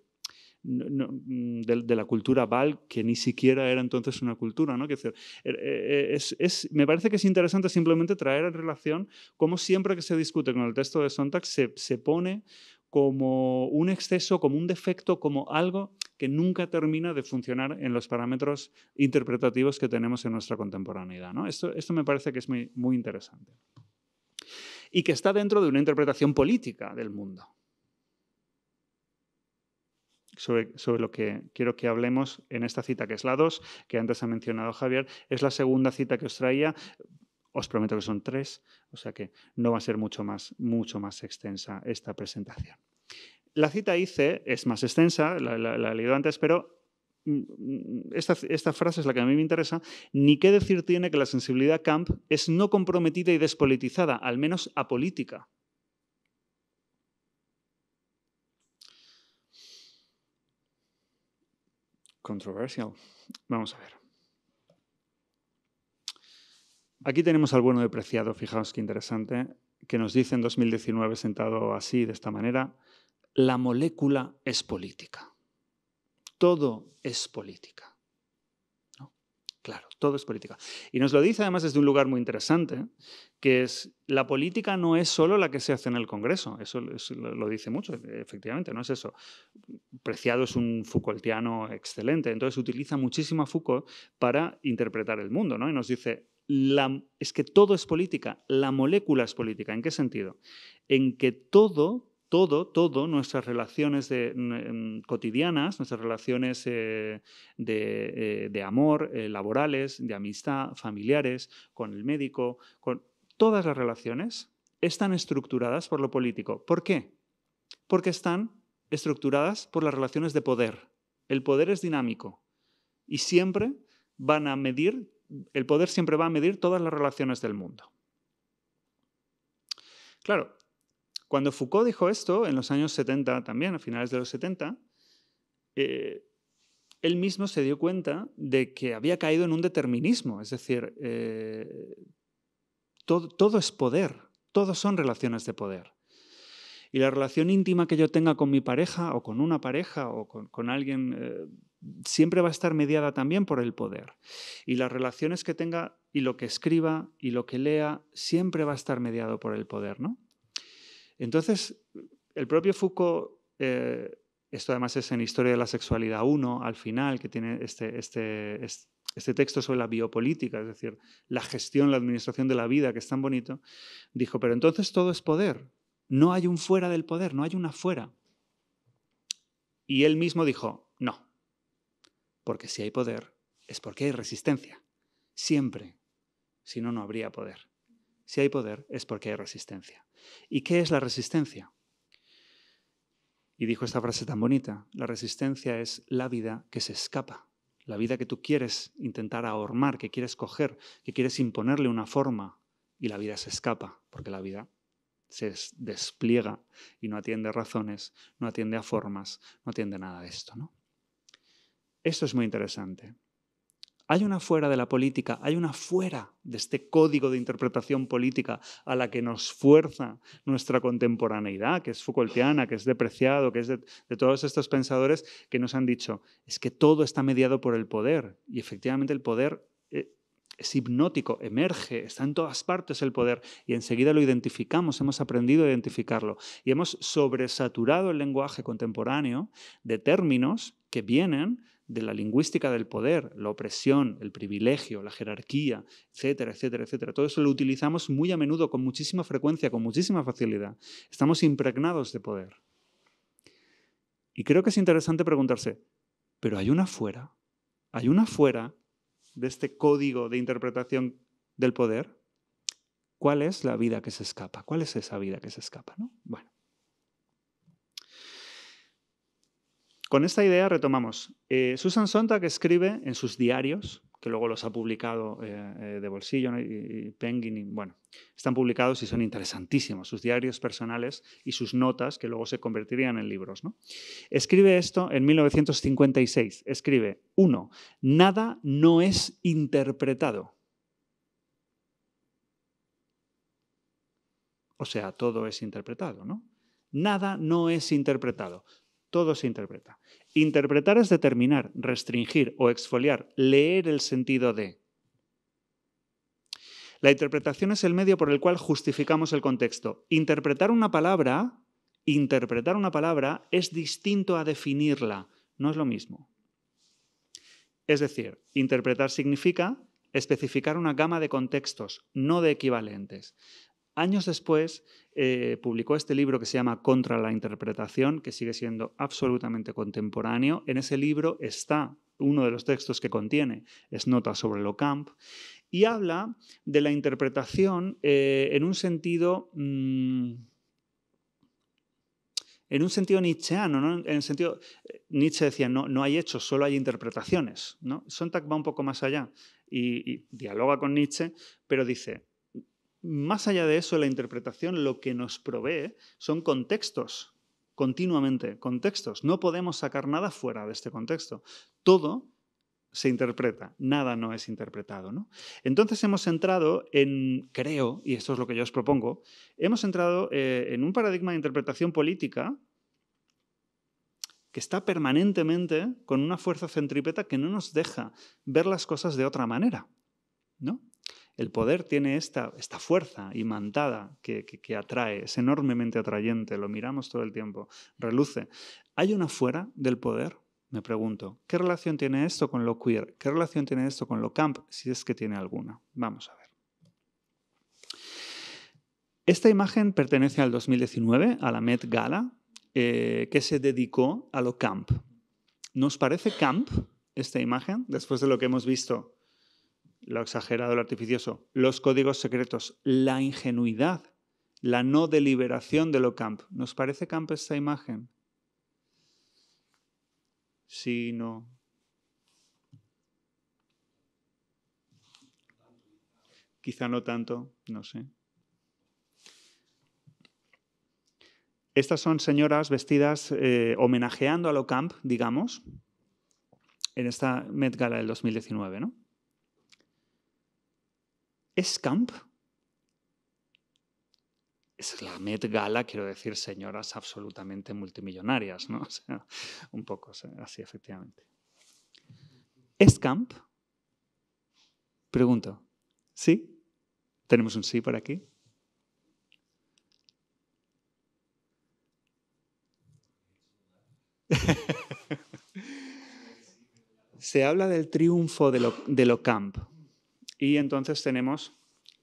Mm, de, la cultura Val, que ni siquiera era entonces una cultura. ¿no? Que er, eh, eh, me parece que es interesante simplemente traer en relación cómo siempre que se discute con el texto de Sontag se, pone como un exceso, como un defecto, como algo que nunca termina de funcionar en los parámetros interpretativos que tenemos en nuestra contemporaneidad. ¿no? Esto, esto, me parece que es muy, muy interesante. Y que está dentro de una interpretación política del mundo sobre, lo que quiero que hablemos en esta cita, que es la 2, que antes ha mencionado Javier. Es la segunda cita que os traía. Os prometo que son tres, o sea que no va a ser mucho más, mucho más extensa esta presentación. La cita hice es más extensa, la, he leído antes, pero mm, mm, esta, esta, frase es la que a mí me interesa, ni qué decir tiene que la sensibilidad camp es no comprometida y despolitizada, al menos apolítica. controversial. Vamos a ver. Aquí tenemos al bueno depreciado, fijaos qué interesante, que nos dice en 2019, sentado así, de esta manera, la molécula es política. Todo es política. Claro, todo es política. Y nos lo dice además desde un lugar muy interesante, que es la política no es solo la que se hace en el Congreso, eso, lo dice mucho, efectivamente, no es eso. Preciado es un Foucaultiano excelente, entonces utiliza muchísimo a Foucault para interpretar el mundo, ¿no? Y nos dice, la, es que todo es política, la molécula es política. ¿En qué sentido? En que todo todo, todo, nuestras relaciones mm, mm, cotidianas, nuestras relaciones eh, eh, de, amor, eh, laborales, de amistad, familiares, con el médico, con todas las relaciones están estructuradas por lo político. ¿Por qué? Porque están estructuradas por las relaciones de poder. El poder es dinámico y siempre van a medir, el poder siempre va a medir todas las relaciones del mundo. Claro, cuando Foucault dijo esto, en los años 70 también, a finales de los 70, eh, él mismo se dio cuenta de que había caído en un determinismo, es decir, eh, todo, es poder, todo son relaciones de poder. Y la relación íntima que yo tenga con mi pareja o con una pareja o con, alguien eh, siempre va a estar mediada también por el poder. Y las relaciones que tenga y lo que escriba y lo que lea siempre va a estar mediado por el poder, ¿no? Entonces, el propio Foucault, eh, esto además es en Historia de la Sexualidad 1, al final, que tiene este este, este, este texto sobre la biopolítica, es decir, la gestión, la administración de la vida, que es tan bonito, dijo, pero entonces todo es poder, no hay un fuera del poder, no hay una fuera. Y él mismo dijo, no, porque si hay poder es porque hay resistencia, siempre, si no, no habría poder. Si hay poder es porque hay resistencia. ¿Y qué es la resistencia? Y dijo esta frase tan bonita, la resistencia es la vida que se escapa, la vida que tú quieres intentar ahormar, que quieres coger, que quieres imponerle una forma y la vida se escapa, porque la vida se despliega y no atiende razones, no atiende a formas, no atiende nada de esto. ¿no? Esto es muy interesante. Hay una fuera de la política, hay una fuera de este código de interpretación política a la que nos fuerza nuestra contemporaneidad, que es Foucaultiana, que es depreciado, que es de, todos estos pensadores que nos han dicho, es que todo está mediado por el poder. Y efectivamente el poder eh, es hipnótico, emerge, está en todas partes el poder y enseguida lo identificamos, hemos aprendido a identificarlo y hemos sobresaturado el lenguaje contemporáneo de términos que vienen de la lingüística del poder, la opresión, el privilegio, la jerarquía, etcétera, etcétera, etcétera. Todo eso lo utilizamos muy a menudo, con muchísima frecuencia, con muchísima facilidad. Estamos impregnados de poder. Y creo que es interesante preguntarse, ¿pero hay una fuera? ¿Hay una fuera de este código de interpretación del poder? ¿Cuál es la vida que se escapa? ¿Cuál es esa vida que se escapa? ¿no? Bueno, Con esta idea retomamos. Eh, Susan Sontag escribe en sus diarios, que luego los ha publicado eh, eh, de bolsillo y, Penguin, bueno, están publicados y son interesantísimos, sus diarios personales y sus notas que luego se convertirían en libros. ¿no? Escribe esto en 1956, escribe, uno, nada no es interpretado. O sea, todo es interpretado, ¿no? Nada no es interpretado todo se interpreta. Interpretar es determinar, restringir o exfoliar, leer el sentido de. La interpretación es el medio por el cual justificamos el contexto. Interpretar una palabra, interpretar una palabra es distinto a definirla, no es lo mismo. Es decir, interpretar significa especificar una gama de contextos, no de equivalentes. Años después eh, publicó este libro que se llama Contra la Interpretación, que sigue siendo absolutamente contemporáneo. En ese libro está uno de los textos que contiene, es Notas sobre camp, y habla de la interpretación eh, en un sentido... Mm, en un sentido nietzscheano, en el sentido, Nietzsche decía, no, no hay hechos, solo hay interpretaciones. ¿no? Sontag va un poco más allá y dialoga con Nietzsche, pero dice, más allá de eso, la interpretación lo que nos provee son contextos, continuamente, contextos. No podemos sacar nada fuera de este contexto. Todo se interpreta, nada no es interpretado. ¿no? Entonces hemos entrado en, creo, y esto es lo que yo os propongo, hemos entrado eh, en un paradigma de interpretación política que está permanentemente con una fuerza centrípeta que no nos deja ver las cosas de otra manera. ¿no? El poder tiene esta, esta fuerza imantada que, que, atrae, es enormemente atrayente, lo miramos todo el tiempo, reluce. ¿Hay una fuera del poder? Me pregunto, ¿qué relación tiene esto con lo queer? ¿Qué relación tiene esto con lo camp? Si es que tiene alguna. Vamos a ver. Esta imagen pertenece al 2019, a la Met Gala, eh, que se dedicó a lo camp. ¿Nos parece camp esta imagen después de lo que hemos visto lo exagerado, lo artificioso, los códigos secretos, la ingenuidad, la no deliberación de lo Camp. ¿Nos parece Camp esta imagen? Sí, no. Quizá no tanto, no sé. Estas son señoras vestidas eh, homenajeando a Locamp, digamos, en esta Met Gala del 2019, ¿no? Escamp es la Met Gala, quiero decir, señoras absolutamente multimillonarias, ¿no? O sea, un poco así, efectivamente. Escamp, pregunto, ¿sí? ¿Tenemos un sí por aquí? Se habla del triunfo de, lo, de y entonces tenemos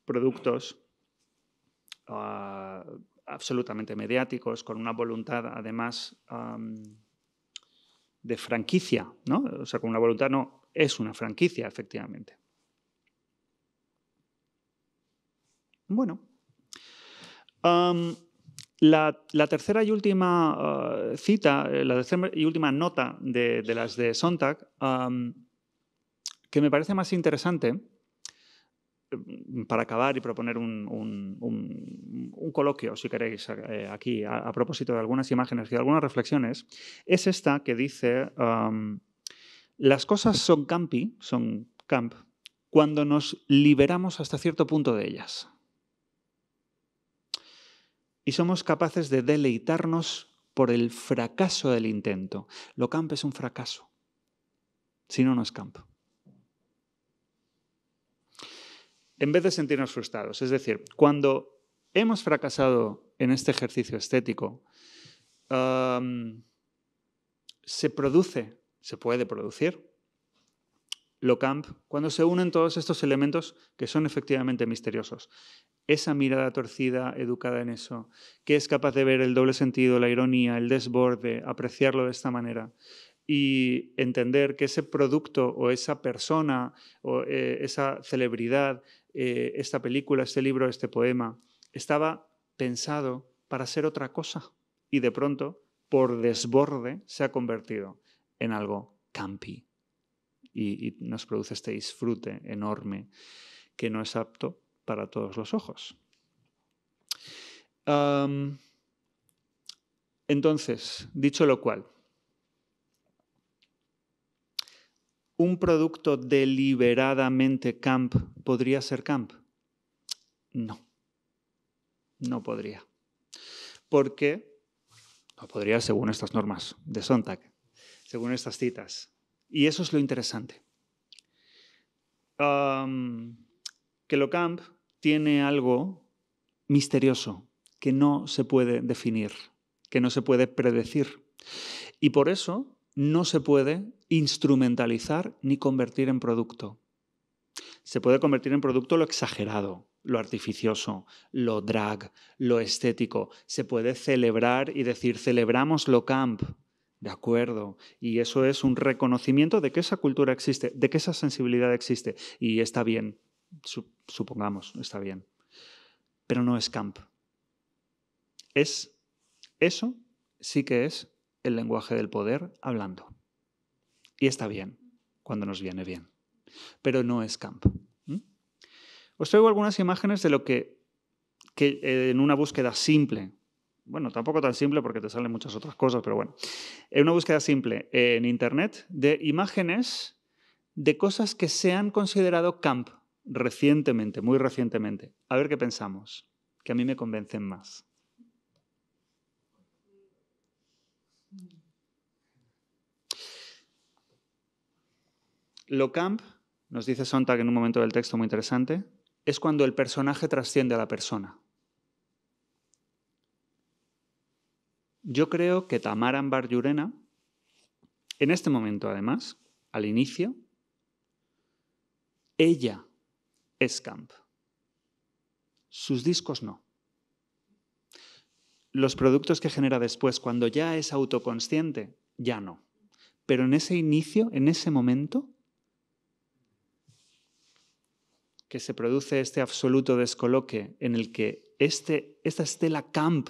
productos ah, absolutamente mediáticos, con una voluntad además de franquicia, ¿no? O sea, con una voluntad no, es una franquicia, efectivamente. Bueno. la, tercera y última ah, cita, eh, la tercera y última nota de, las de Sontag, que me parece más interesante, Mm, para acabar y proponer un, coloquio, si queréis, eh, aquí, a, propósito de algunas imágenes y algunas reflexiones, es esta que dice, um, las cosas son campi, son camp, cuando nos liberamos hasta cierto punto de ellas. Y somos capaces de deleitarnos por el fracaso del intento. Lo camp es un fracaso, si no, no es camp. en vez de sentirnos frustrados. Es decir, cuando hemos fracasado en este ejercicio estético, se produce, se puede producir, lo camp, cuando se unen todos estos elementos que son efectivamente misteriosos. Esa mirada torcida, educada en eso, que es capaz de ver el doble sentido, la ironía, el desborde, apreciarlo de esta manera y entender que ese producto o esa persona o eh, esa celebridad eh, esta película, este libro, este poema, estaba pensado para ser otra cosa y de pronto, por desborde, se ha convertido en algo campi y, nos produce este disfrute enorme que no es apto para todos los ojos. entonces, dicho lo cual, ¿Un producto deliberadamente camp podría ser camp? No, no podría. Porque no podría según estas normas de Sontag, según estas citas. Y eso es lo interesante. que lo camp tiene algo misterioso que no se puede definir, que no se puede predecir. Y por eso no se puede instrumentalizar ni convertir en producto. Se puede convertir en producto lo exagerado, lo artificioso, lo drag, lo estético. Se puede celebrar y decir, celebramos lo camp. De acuerdo. Y eso es un reconocimiento de que esa cultura existe, de que esa sensibilidad existe. Y está bien, supongamos, está bien. Pero no es camp. Es eso sí que es el lenguaje del poder hablando. Y está bien, cuando nos viene bien. Pero no es camp. Os traigo algunas imágenes de lo que, eh, en una búsqueda simple, bueno, tampoco tan simple porque te salen muchas otras cosas, pero bueno, en una búsqueda simple en Internet de imágenes de cosas que se han considerado camp recientemente, muy recientemente. A ver qué pensamos, que a mí me convencen más. Lo camp, nos dice Sontag en un momento del texto muy interesante, es cuando el personaje trasciende a la persona. Yo creo que Tamara Ambar Yurena, en este momento además, al inicio, ella es Camp. Sus discos no. Los productos que genera después, cuando ya es autoconsciente, ya no. Pero en ese inicio, en ese momento, que se produce este absoluto descoloque en el que este, esta estela camp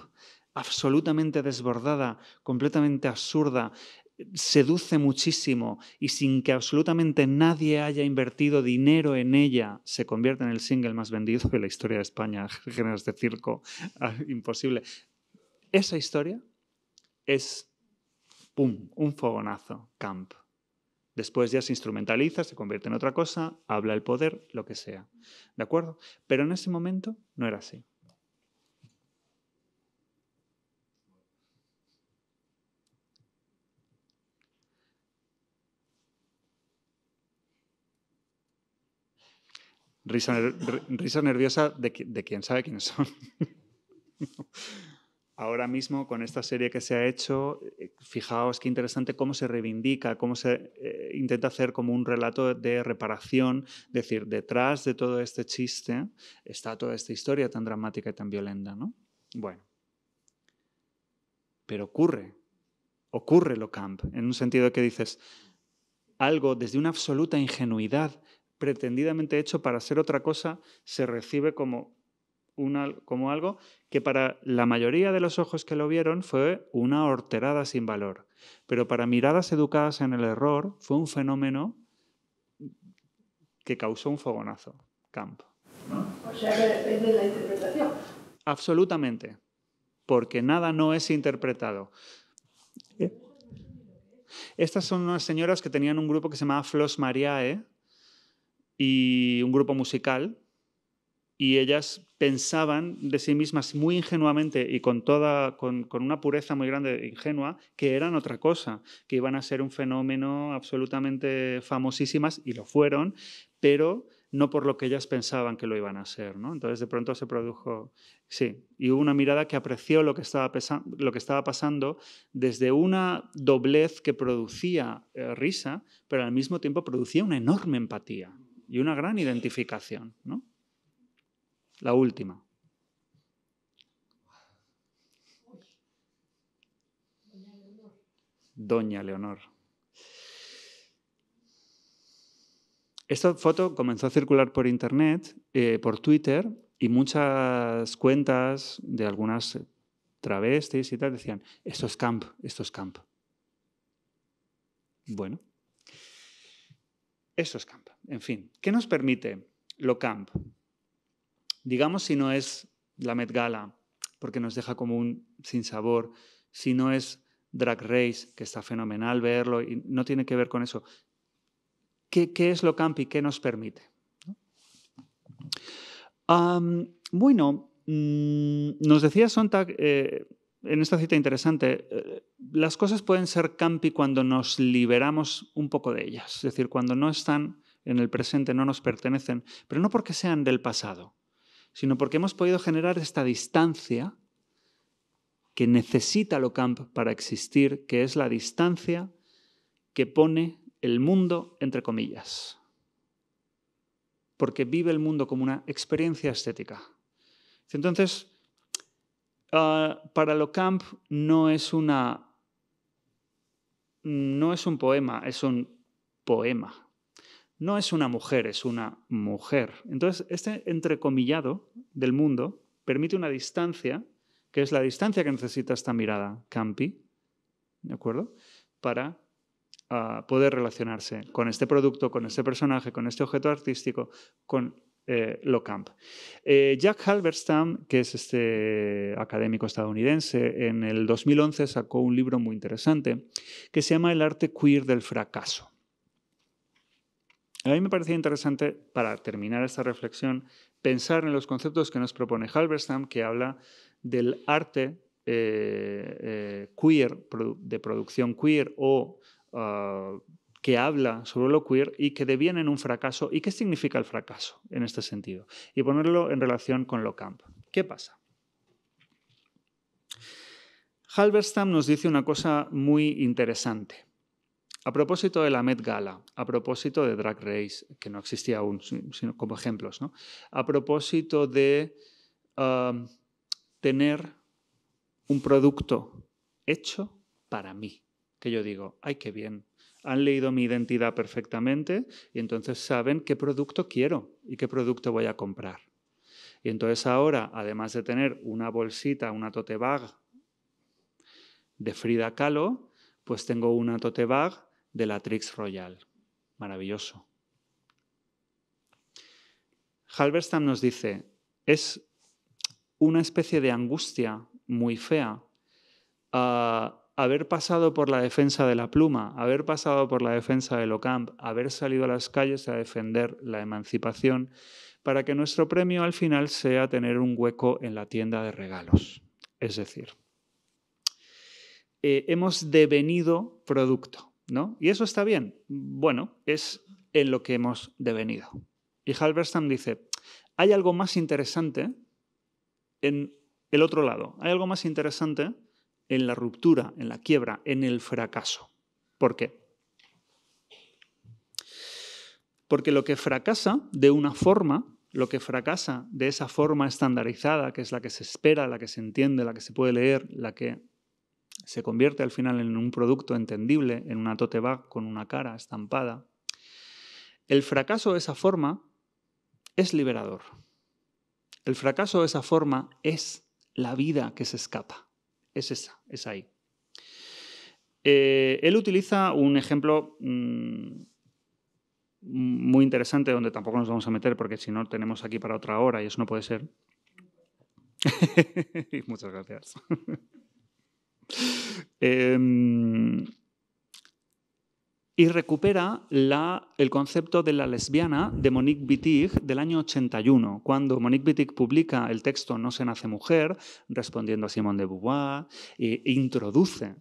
absolutamente desbordada, completamente absurda, seduce muchísimo y sin que absolutamente nadie haya invertido dinero en ella, se convierte en el single más vendido de la historia de España, géneros de circo, ah, imposible. Esa historia es, ¡pum!, un fogonazo, camp. Después ya se instrumentaliza, se convierte en otra cosa, habla el poder, lo que sea. ¿De acuerdo? Pero en ese momento no era así. Risa, nerviosa de, de quien sabe quiénes son. ahora mismo con esta serie que se ha hecho, eh, fijaos qué interesante cómo se reivindica, cómo se eh, intenta hacer como un relato de reparación, es decir, detrás de todo este chiste está toda esta historia tan dramática y tan violenta, ¿no? Bueno. Pero ocurre, ocurre lo camp, en un sentido que dices algo desde una absoluta ingenuidad pretendidamente hecho para ser otra cosa, se recibe como como algo que para la mayoría de los ojos que lo vieron fue una horterada sin valor, pero para miradas educadas en el error fue un fenómeno que causó un fogonazo, Camp. O sea, que depende de la interpretación. Absolutamente, porque nada no es interpretado. Eh, estas son unas señoras que tenían un grupo que se llamaba Flos Mariae y un grupo musical y ellas pensaban de sí mismas muy ingenuamente y con toda con, una pureza muy grande e ingenua que eran otra cosa que iban a ser un fenómeno absolutamente famosísimas y lo fueron pero no por lo que ellas pensaban que lo iban a ser ¿no? entonces de pronto se produjo sí y hubo una mirada que apreció lo que estaba pasando desde una doblez que producía eh, risa pero al mismo tiempo producía una enorme empatía y una gran identificación ¿no? La última. Doña Leonor. Esta foto comenzó a circular por internet, eh, por Twitter, y muchas cuentas de algunas eh, travestis y tal decían, esto es camp, esto es camp. Bueno, esto es camp. En fin, ¿qué nos permite lo camp? digamos si no es la Met Gala, porque nos deja como un sinsabor, si no es Drag Race, que está fenomenal verlo, y no tiene que ver con eso. ¿Qué, es lo campi? ¿Qué nos permite? bueno, mm, nos decía Sontag eh, en esta cita interesante, eh, las cosas pueden ser campi cuando nos liberamos un poco de ellas, es decir, cuando no están en el presente, no nos pertenecen, pero no porque sean del pasado sino porque hemos podido generar esta distancia que necesita Locamp para existir, que es la distancia que pone el mundo entre comillas. Porque vive el mundo como una experiencia estética. Entonces, ah, para Locamp no es una. no es un poema, es un poema no es una mujer, es una mujer. Entonces, este entrecomillado del mundo permite una distancia, que es la distancia que necesita esta mirada campi, ¿de acuerdo? Para ah, poder relacionarse con este producto, con este personaje, con este objeto artístico, con eh, lo camp. Eh, Jack Halberstam, que es este académico estadounidense, en el 2011 sacó un libro muy interesante que se llama El arte queer del fracaso. A mí me parecía interesante, para terminar esta reflexión, pensar en los conceptos que nos propone Halberstam, que habla del arte eh, eh, queer, de producción queer o ah, que habla sobre lo queer y que deviene en un fracaso. ¿Y qué significa el fracaso en este sentido? Y ponerlo en relación con lo camp. ¿Qué pasa? Halberstam nos dice una cosa muy interesante. A propósito de la Met Gala, a propósito de Drag Race, que no existía aún, sino como ejemplos, a propósito de um, tener un producto hecho para mí, que yo digo, ay, qué bien, han leído mi identidad perfectamente y entonces saben qué producto quiero y qué producto voy a comprar. Y entonces ahora, además de tener una bolsita, una tote bag de Frida Kahlo, pues tengo una tote bag de la Trix Royal. Maravilloso. Halberstam nos dice, es una especie de angustia muy fea ah, haber pasado por la defensa de la pluma, haber pasado por la defensa del OCAMP, haber salido a las calles a defender la emancipación, para que nuestro premio al final sea tener un hueco en la tienda de regalos. Es decir, eh, hemos devenido producto. ¿no? Y eso está bien. Bueno, es en lo que hemos devenido. Y Halberstam dice, hay algo más interesante en el otro lado, hay algo más interesante en la ruptura, en la quiebra, en el fracaso. ¿Por qué? Porque lo que fracasa de una forma, lo que fracasa de esa forma estandarizada, que es la que se espera, la que se entiende, la que se puede leer, la que se convierte al final en un producto entendible, en una tote bag con una cara estampada. El fracaso de esa forma es liberador. El fracaso de esa forma es la vida que se escapa. Es esa, es ahí. Eh, él utiliza un ejemplo mm, muy interesante donde tampoco nos vamos a meter porque si no tenemos aquí para otra hora y eso no puede ser. Muchas gracias. Em, y recupera el concepto de la lesbiana de Monique Wittig del año 81, cuando Monique Wittig publica el texto No se nace mujer, respondiendo a Simone de Beauvoir, e introduce,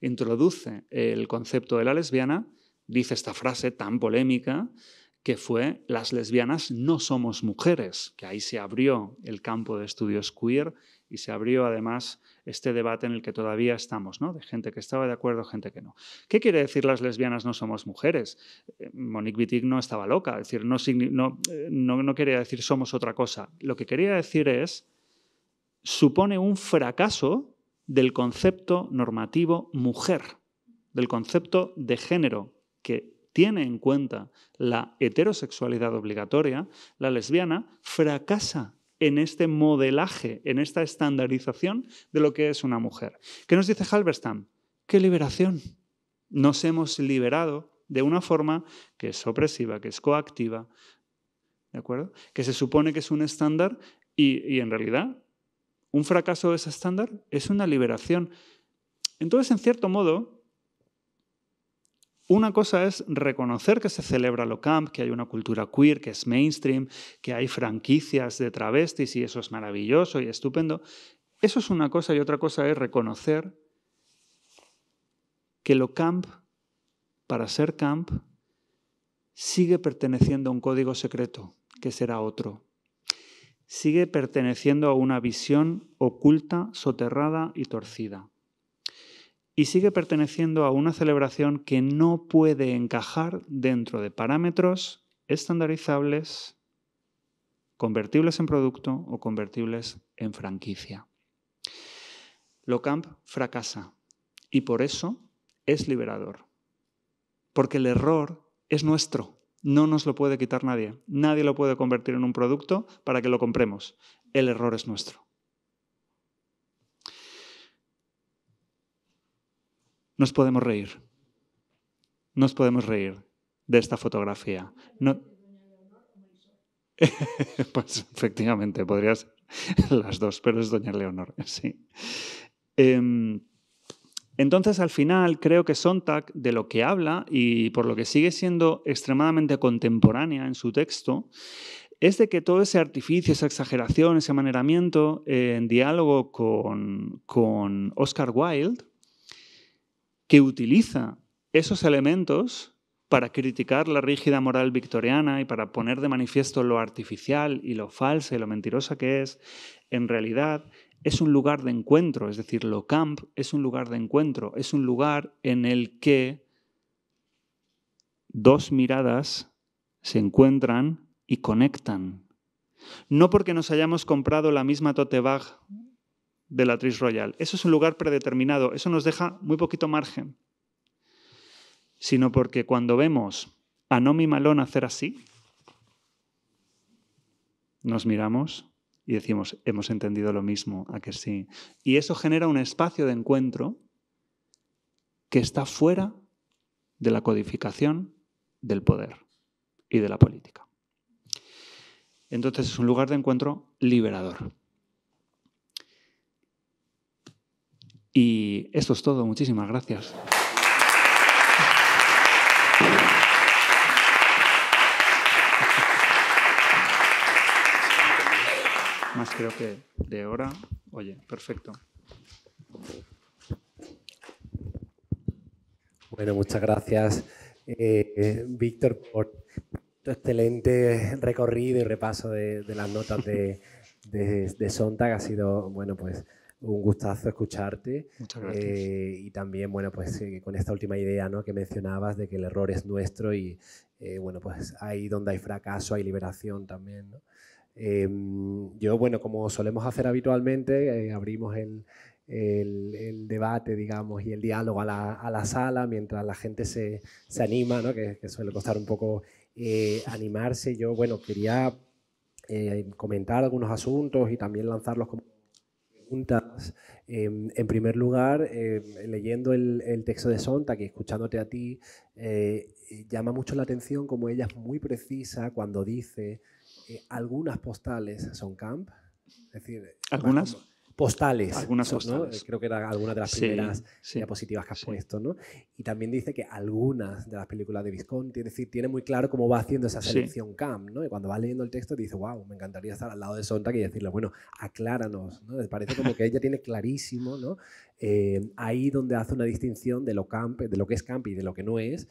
Introduce el concepto de la lesbiana, dice esta frase tan polémica que fue las lesbianas no somos mujeres, que ahí se abrió el campo de estudios queer y se abrió además este debate en el que todavía estamos, ¿no? de gente que estaba de acuerdo, gente que no. ¿Qué quiere decir las lesbianas no somos mujeres? Eh, Monique Wittig no estaba loca, es decir, no, eh, no, no quería decir somos otra cosa. Lo que quería decir es, supone un fracaso del concepto normativo mujer, del concepto de género que tiene en cuenta la heterosexualidad obligatoria, la lesbiana fracasa en este modelaje, en esta estandarización de lo que es una mujer. ¿Qué nos dice Halberstam? ¡Qué liberación! Nos hemos liberado de una forma que es opresiva, que es coactiva, ¿de acuerdo? Que se supone que es un estándar y, y en realidad un fracaso de ese estándar es una liberación. Entonces, en cierto modo, una cosa es reconocer que se celebra lo camp, que hay una cultura queer, que es mainstream, que hay franquicias de travestis y eso es maravilloso y estupendo. Eso es una cosa y otra cosa es reconocer que lo camp, para ser camp, sigue perteneciendo a un código secreto, que será otro. Sigue perteneciendo a una visión oculta, soterrada y torcida y sigue perteneciendo a una celebración que no puede encajar dentro de parámetros estandarizables, convertibles en producto o convertibles en franquicia. Locamp fracasa y por eso es liberador, porque el error es nuestro. No nos lo puede quitar nadie. Nadie lo puede convertir en un producto para que lo compremos. El error es nuestro. Nos podemos reír. Nos podemos reír de esta fotografía. No... pues efectivamente, podrías las dos, pero es doña Leonor, sí. Em, entonces, al final, creo que Sontag, de lo que habla y por lo que sigue siendo extremadamente contemporánea en su texto, es de que todo ese artificio, esa exageración, ese amaneramiento, eh, en diálogo con, con Oscar Wilde, que utiliza esos elementos para criticar la rígida moral victoriana y para poner de manifiesto lo artificial y lo falso y lo mentirosa que es, en realidad es un lugar de encuentro, es decir, lo camp es un lugar de encuentro, es un lugar en el que dos miradas se encuentran y conectan. No porque nos hayamos comprado la misma tote de la Tris Royal. Eso es un lugar predeterminado, eso nos deja muy poquito margen. Sino porque cuando vemos a Nomi Malón hacer así, nos miramos y decimos, hemos entendido lo mismo, a que sí. Y eso genera un espacio de encuentro que está fuera de la codificación del poder y de la política. Entonces es un lugar de encuentro liberador. Y esto es todo. Muchísimas gracias. Más creo que de hora. Oye, perfecto. Bueno, muchas gracias, eh, Víctor, por tu excelente recorrido y repaso de, las notas de, de Sontag. Ha sido, bueno, pues un gustazo escucharte. Eh, y también, bueno, pues eh, con esta última idea que mencionabas de que el error es nuestro y, eh, bueno, pues ahí donde hay fracaso hay liberación también, yo, bueno, como solemos hacer habitualmente, abrimos el, debate, digamos, y el diálogo a la, sala mientras la gente se, anima, ¿no? que, que, suele costar un poco animarse. Yo, bueno, quería comentar algunos asuntos y también lanzarlos como Em, en primer lugar, em, leyendo el, texto de Sonta y escuchándote a ti, eh, llama mucho la atención como ella es muy precisa cuando dice eh, algunas postales son camp. Es decir, ¿Algunas? postales. Algunas Creo que era alguna de las primeras diapositivas que has puesto, ¿no? Y también dice que algunas de las películas de Visconti, es decir, tiene muy claro cómo va haciendo esa selección camp, ¿no? Y cuando va leyendo el texto dice, wow, me encantaría estar al lado de Sontag y decirle, bueno, acláranos, ¿no? Parece como que ella tiene clarísimo, ¿no? Eh, ahí donde hace una distinción de lo, camp, de lo que es camp y de lo que no es,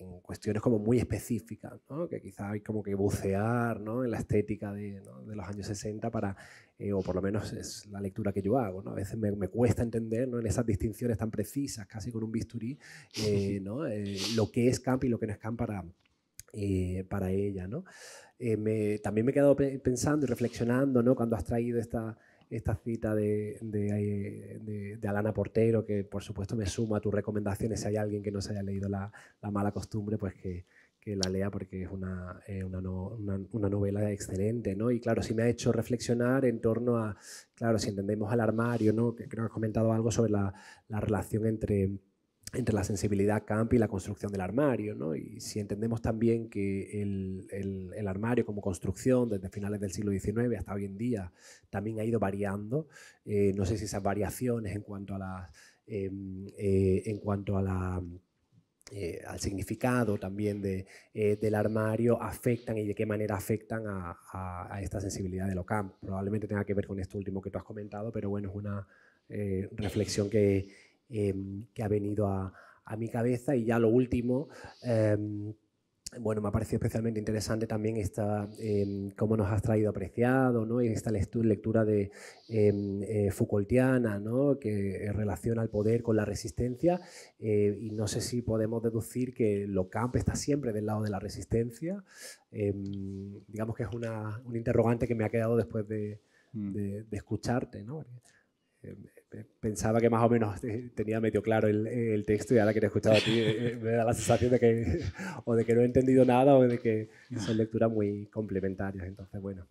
en cuestiones como muy específicas, que quizá hay como que bucear en la estética de, de los años 60 para eh, o por lo menos es la lectura que yo hago. ¿no? A veces me, cuesta entender en esas distinciones tan precisas, casi con un bisturí, eh, eh, lo que es camp y lo que no es camp para, para ella. también me he quedado pensando y reflexionando ¿no? cuando has traído esta, esta cita de, de, Alana Portero, que por supuesto me sumo a tus recomendaciones. Si hay alguien que no se haya leído la mala costumbre, pues que, que la lea porque es eh, una, novela excelente, ¿no? Y claro, sí me ha hecho reflexionar en torno a, claro, si entendemos al armario, Que creo que has comentado algo sobre la, relación entre entre la sensibilidad camp y la construcción del armario. ¿no? Y si entendemos también que el, armario como construcción desde finales del siglo XIX hasta hoy en día también ha ido variando, eh, no sé si esas variaciones en cuanto a la... Em, eh, en cuanto a la eh, al significado también de, eh, del armario afectan y de qué manera afectan a, esta sensibilidad de OCAM. Probablemente tenga que ver con esto último que tú has comentado, pero bueno, es una eh, reflexión em, que, ha venido a, a, mi cabeza. Y ya lo último, em, bueno, me ha parecido especialmente interesante también esta, em, cómo nos has traído apreciado, ¿no? esta lectura de em, eh, Foucaultiana, ¿no? que relaciona el poder con la resistencia, eh, y no sé si podemos deducir que lo camp está siempre del lado de la resistencia. Em, digamos que es una, un interrogante que me ha quedado después de, mm. de escucharte. ¿no? pensaba que más o menos eh, tenía medio claro el, texto y ahora que lo he escuchado a ti eh, eh, me da la sensación de que o de que no he entendido nada o de que son lecturas muy complementarias. Entonces, bueno,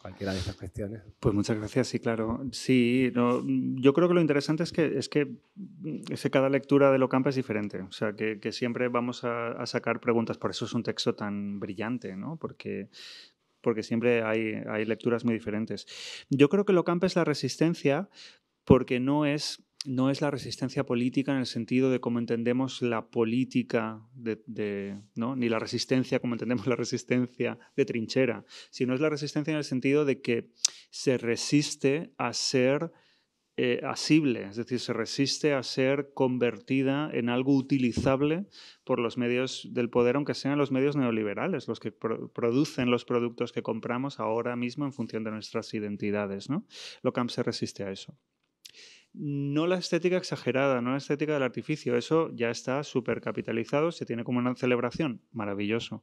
cualquiera de esas cuestiones. Pues muchas gracias, sí, claro. Sí, no, yo creo que lo interesante es que, es que, cada lectura de Locampa es diferente, o sea, que, siempre vamos a, sacar preguntas, por eso es un texto tan brillante, ¿no? Porque, porque siempre hay, hay, lecturas muy diferentes. Yo creo que Locampa es la resistencia porque no es, no es la resistencia política en el sentido de cómo entendemos la política, de, ni la resistencia como entendemos la resistencia de trinchera, sino es la resistencia en el sentido de que se resiste a ser... Eh, asible, es decir, se resiste a ser convertida en algo utilizable por los medios del poder, aunque sean los medios neoliberales, los que producen los productos que compramos ahora mismo en función de nuestras identidades. ¿no? Locamp se resiste a eso no la estética exagerada, no la estética del artificio, eso ya está súper capitalizado, se tiene como una celebración, maravilloso.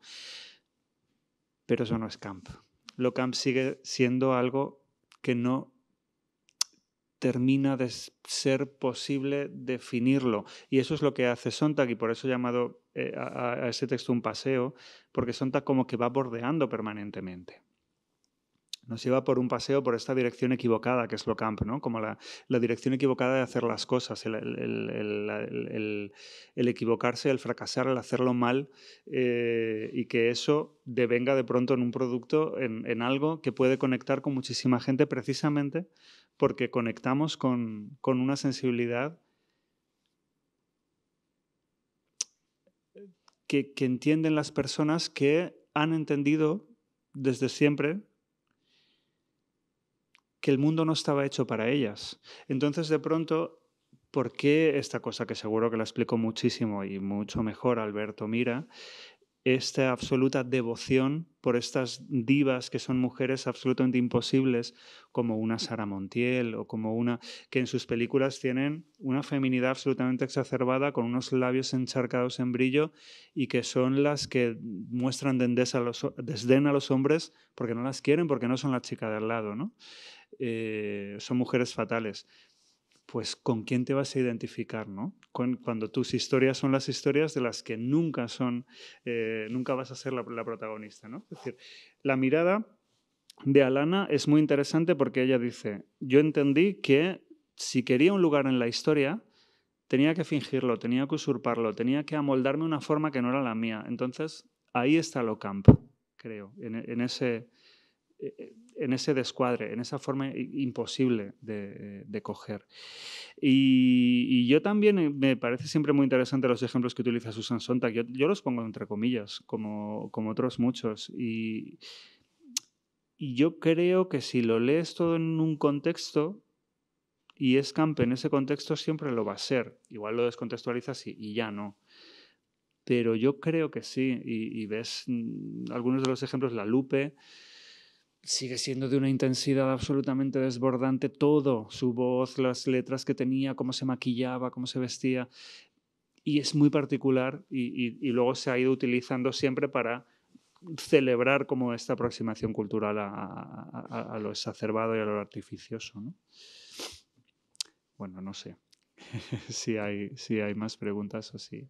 Pero eso no es camp. Lo camp sigue siendo algo que no termina de ser posible definirlo. Y eso es lo que hace Sontag, y por eso he llamado eh, a, a, ese texto un paseo, porque Sontag como que va bordeando permanentemente nos lleva por un paseo por esta dirección equivocada que es lo camp, ¿no? Como la, dirección equivocada de hacer las cosas, el, equivocarse, el fracasar, el hacerlo mal eh, y que eso devenga de pronto en un producto, en, algo que puede conectar con muchísima gente precisamente porque conectamos con, una sensibilidad que entienden las personas que han entendido desde siempre que el mundo no estaba hecho para ellas. Entonces, de pronto, ¿por qué esta cosa que seguro que la explicó muchísimo y mucho mejor Alberto Mira? esta absoluta devoción por estas divas que son mujeres absolutamente imposibles, como una Sara Montiel o como una que en sus películas tienen una feminidad absolutamente exacerbada, con unos labios encharcados en brillo y que son las que muestran desdén a los, desdén a los hombres porque no las quieren, porque no son la chica de al lado. ¿no? Eh, son mujeres fatales. Pues con quién te vas a identificar, ¿no? Cuando tus historias son las historias de las que nunca son, eh, nunca vas a ser la, protagonista, ¿no? Es decir, la mirada de Alana es muy interesante porque ella dice, yo entendí que si quería un lugar en la historia, tenía que fingirlo, tenía que usurparlo, tenía que amoldarme una forma que no era la mía. Entonces, ahí está lo camp, creo, en ese, eh, eh, en ese descuadre, en esa forma imposible eh, de, coger. Y, yo también me parece siempre muy interesante los ejemplos que utiliza Susan Sontag. Yo, los pongo entre comillas, como, otros muchos. Y, yo creo que si lo lees todo en un contexto y es en ese contexto, siempre lo va a ser. Igual lo descontextualizas y, y ya no pero yo creo que sí, y, y, ves mm, algunos de los ejemplos, la Lupe, sigue siendo de una intensidad absolutamente desbordante todo, su voz, las letras que tenía, cómo se maquillaba, cómo se vestía, y es muy particular y, luego se ha ido utilizando siempre para celebrar como esta aproximación cultural a, lo exacerbado y a lo artificioso. Bueno, no sé si hay, si hay más preguntas o si...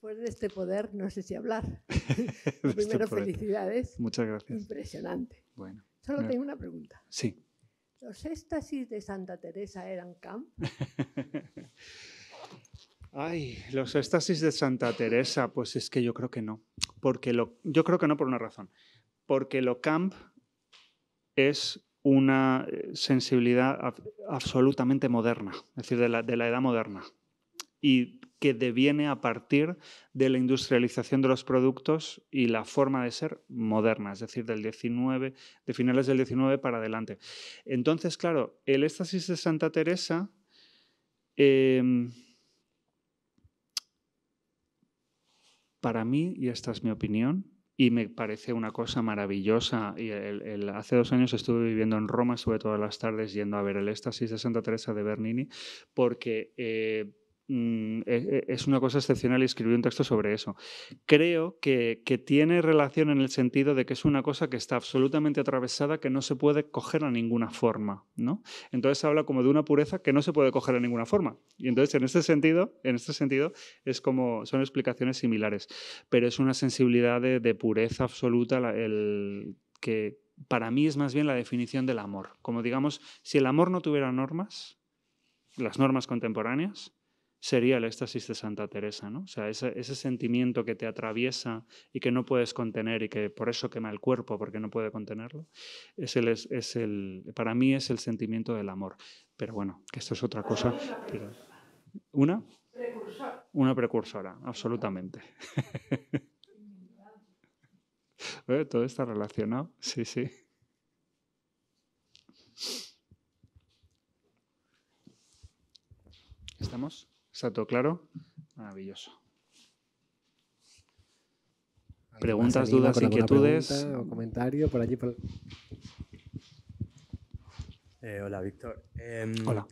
después de este poder, no sé si hablar. Este primero, felicidades. Muchas gracias. Impresionante. Solo tengo una pregunta. Sí. ¿Los éxtasis de Santa Teresa eran camp? Ay, los éxtasis de Santa Teresa, pues es que yo creo que no. Porque lo, yo creo que no por una razón. Porque lo camp es una eh, sensibilidad absolutamente moderna, es decir, de la, de la edad moderna. Y que deviene a partir de la industrialización de los productos y la forma de ser moderna, es decir, del 19, de finales del 19 para adelante. Entonces, claro, el éxtasis de Santa Teresa em, para mí, y esta es mi opinión, y me parece una cosa maravillosa. Y hace dos años estuve viviendo en Roma, sobre todas las tardes yendo a ver el éxtasis de Santa Teresa de Bernini, porque eh, Mm, e, e, es una cosa excepcional y escribí un texto sobre eso. Creo que, tiene relación en el sentido de que es una cosa que está absolutamente atravesada, que no se puede coger a ninguna forma, ¿no? Entonces habla como de una pureza que no se puede coger a ninguna forma. Y entonces en este sentido, en este sentido es como son explicaciones similares, pero es una sensibilidad de, pureza absoluta que para mí es más bien la definición del amor. Como digamos, si el amor no tuviera normas, las normas contemporáneas, sería el éxtasis de Santa Teresa, ¿no? O sea, ese, sentimiento que te atraviesa y que no puedes contener y que por eso quema el cuerpo porque no puede contenerlo, es el, para mí es el sentimiento del amor. Pero bueno, que esto es otra cosa. ¿Una? Una precursora, absolutamente. ¿Eh? Todo está relacionado, sí, sí. ¿Estamos? ¿Está claro? Maravilloso. Preguntas, dudas, inquietudes. o comentario por allí. Eh, hola, Víctor. Em, hola.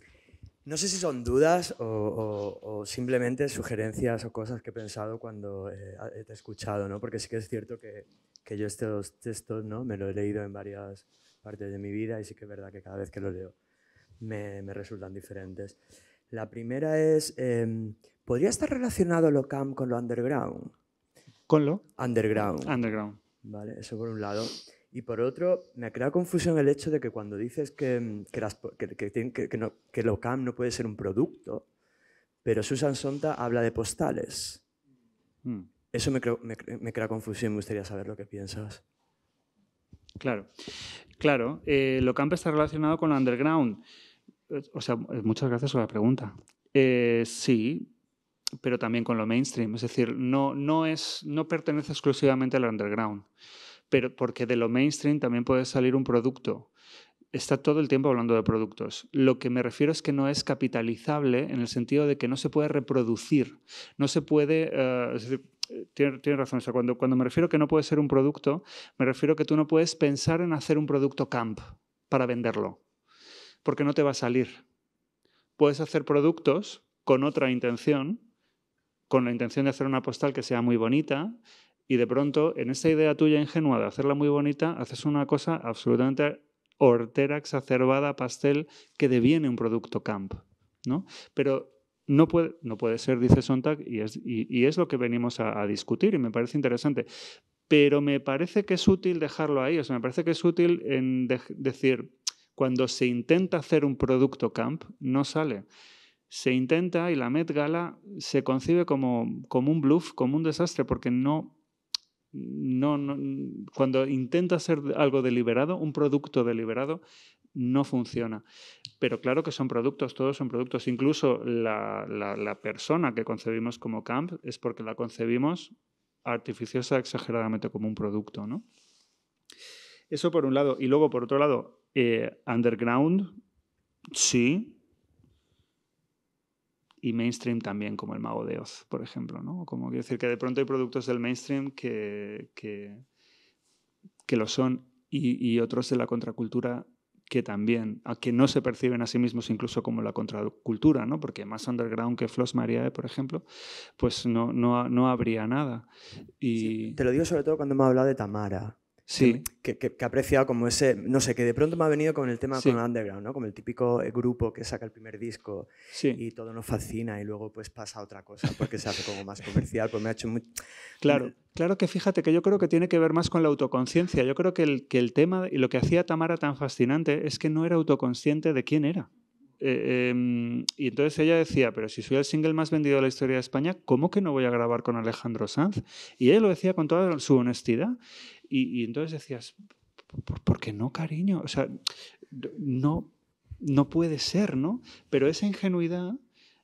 No sé si son dudas o, simplemente sugerencias o cosas que he pensado cuando eh, he escuchado, ¿no? Porque sí que es cierto que, que, yo estos textos, ¿no? Me lo he leído en varias partes de mi vida y sí que es verdad que cada vez que lo leo me resultan diferentes. La primera es, em, ¿podría estar relacionado lo con lo underground? ¿Con lo? Underground. Underground. Vale, eso por un lado. Y por otro, me crea confusión el hecho de que cuando dices que, em, que, que, no, lo no puede ser un producto, pero Susan Sonta habla de postales. Hmm. Eso me, crea confusión, me gustaría saber lo que piensas. Claro, claro. Eh, lo camp está relacionado con lo underground. O sea, muchas gracias por la pregunta. Eh, sí, pero también con lo mainstream. Es decir, no, no, es, no pertenece exclusivamente al underground, pero porque de lo mainstream también puede salir un producto. Está todo el tiempo hablando de productos. Lo que me refiero es que no es capitalizable en el sentido de que no se puede reproducir, no se puede... Eh, Tienes tiene razón. cuando, cuando me refiero que no puede ser un producto, me refiero que tú no puedes pensar en hacer un producto camp para venderlo porque no te va a salir. Puedes hacer productos con otra intención, con la intención de hacer una postal que sea muy bonita, y de pronto, en esa idea tuya ingenua de hacerla muy bonita, haces una cosa absolutamente hortera, exacerbada, pastel, que deviene un producto camp. ¿no? Pero no puede, no puede, ser, dice Sontag, y es, es lo que venimos a, discutir y me parece interesante. Pero me parece que es útil dejarlo ahí, o sea, me parece que es útil en decir, cuando se intenta hacer un producto camp, no sale. Se intenta y la Met Gala se concibe como, un bluff, como un desastre, porque no, cuando intenta hacer algo deliberado, un producto deliberado, no funciona. Pero claro que son productos, todos son productos. Incluso la, persona que concebimos como camp es porque la concebimos artificiosa, exageradamente como un producto, ¿no? Eso por un lado. Y luego, por otro lado, eh, underground, sí. Y mainstream también, como el Mago de Oz, por ejemplo, ¿no? Como quiero decir que de pronto hay productos del mainstream que, que, lo son y, otros de la contracultura que también, a que no se perciben a sí mismos incluso como la contracultura, ¿no? porque más underground que Floss Mariae, por ejemplo, pues no, no, habría nada. Y... te lo digo sobre todo cuando me hablado de Tamara, Sí. Que, que, apreciado como ese, no sé, que de pronto me ha venido con el tema con underground, ¿no? Como el típico eh, grupo que saca el primer disco y todo nos fascina y luego pues pasa otra cosa porque se hace como más comercial, pues me ha hecho muy... Claro, claro que fíjate que yo creo que tiene que ver más con la autoconciencia. Yo creo que el, que el tema y lo que hacía Tamara tan fascinante es que no era autoconsciente de quién era. Eh, em, y entonces ella decía, pero si soy el single más vendido de la historia de España, ¿cómo que no voy a grabar con Alejandro Sanz? Y ella lo decía con toda su honestidad. Y, entonces decías, ¿por, qué no, cariño? O sea, no, no puede ser, ¿no? Pero esa ingenuidad...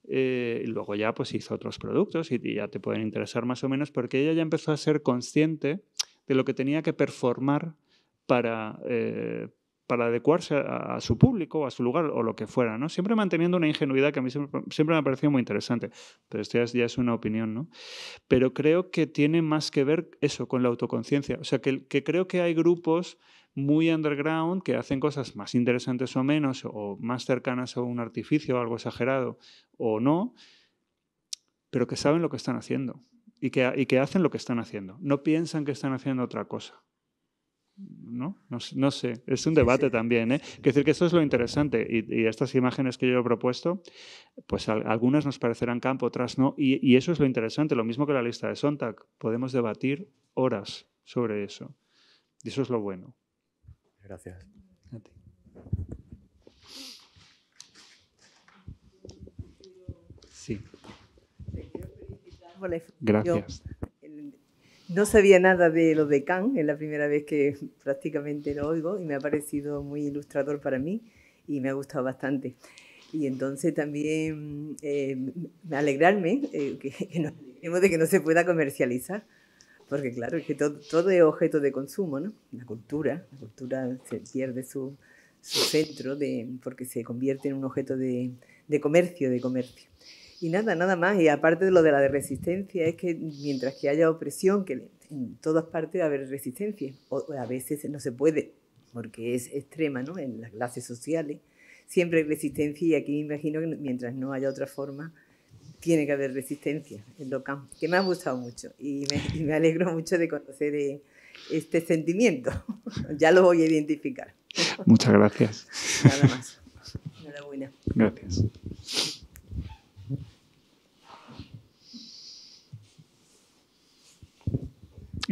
Eh, luego ya pues hizo otros productos y, ya te pueden interesar más o menos porque ella ya empezó a ser consciente de lo que tenía que performar para, eh, para adecuarse a, su público, a su lugar o lo que fuera, ¿no? Siempre manteniendo una ingenuidad que a mí siempre, me ha parecido muy interesante, pero esto ya es, una opinión, ¿no? Pero creo que tiene más que ver eso con la autoconciencia, o sea, que, creo que hay grupos muy underground que hacen cosas más interesantes o menos, o más cercanas a un artificio, algo exagerado o no, pero que saben lo que están haciendo y que hacen lo que están haciendo, no piensan que están haciendo otra cosa. ¿No? ¿no? No, sé, es un debate también. ¿eh? Quiero decir que esto es lo interesante y, estas imágenes que yo he propuesto, pues algunas nos parecerán campo, otras no, y, eso es lo interesante, lo mismo que la lista de Sontag, podemos debatir horas sobre eso. Y eso es lo bueno. Gracias. Gracias. No sabía nada de lo de Cannes, es la primera vez que prácticamente lo oigo y me ha parecido muy ilustrador para mí y me ha gustado bastante. Y entonces también eh, alegrarme eh, que, de que no se pueda comercializar, porque claro, que todo, es objeto de consumo, La cultura, la cultura se pierde su, centro de, porque se convierte en un objeto de comercio, de comercio. Y nada, nada más. Y aparte de lo de la de resistencia, es que mientras que haya opresión, que en todas partes va a haber resistencia. O, a veces no se puede, porque es extrema, ¿no? En las clases sociales siempre hay resistencia y aquí me imagino que mientras no haya otra forma, tiene que haber resistencia en lo que me ha gustado mucho y me, alegro mucho de conocer eh, este sentimiento. ya lo voy a identificar. Muchas gracias. Nada más. Enhorabuena. Gracias.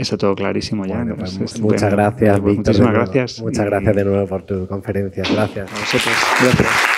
eso todo clarísimo ya. Pues muchas gracias, pues Víctor. gracias. Muchas gracias de nuevo por tu conferencia. Gracias. A Gracias.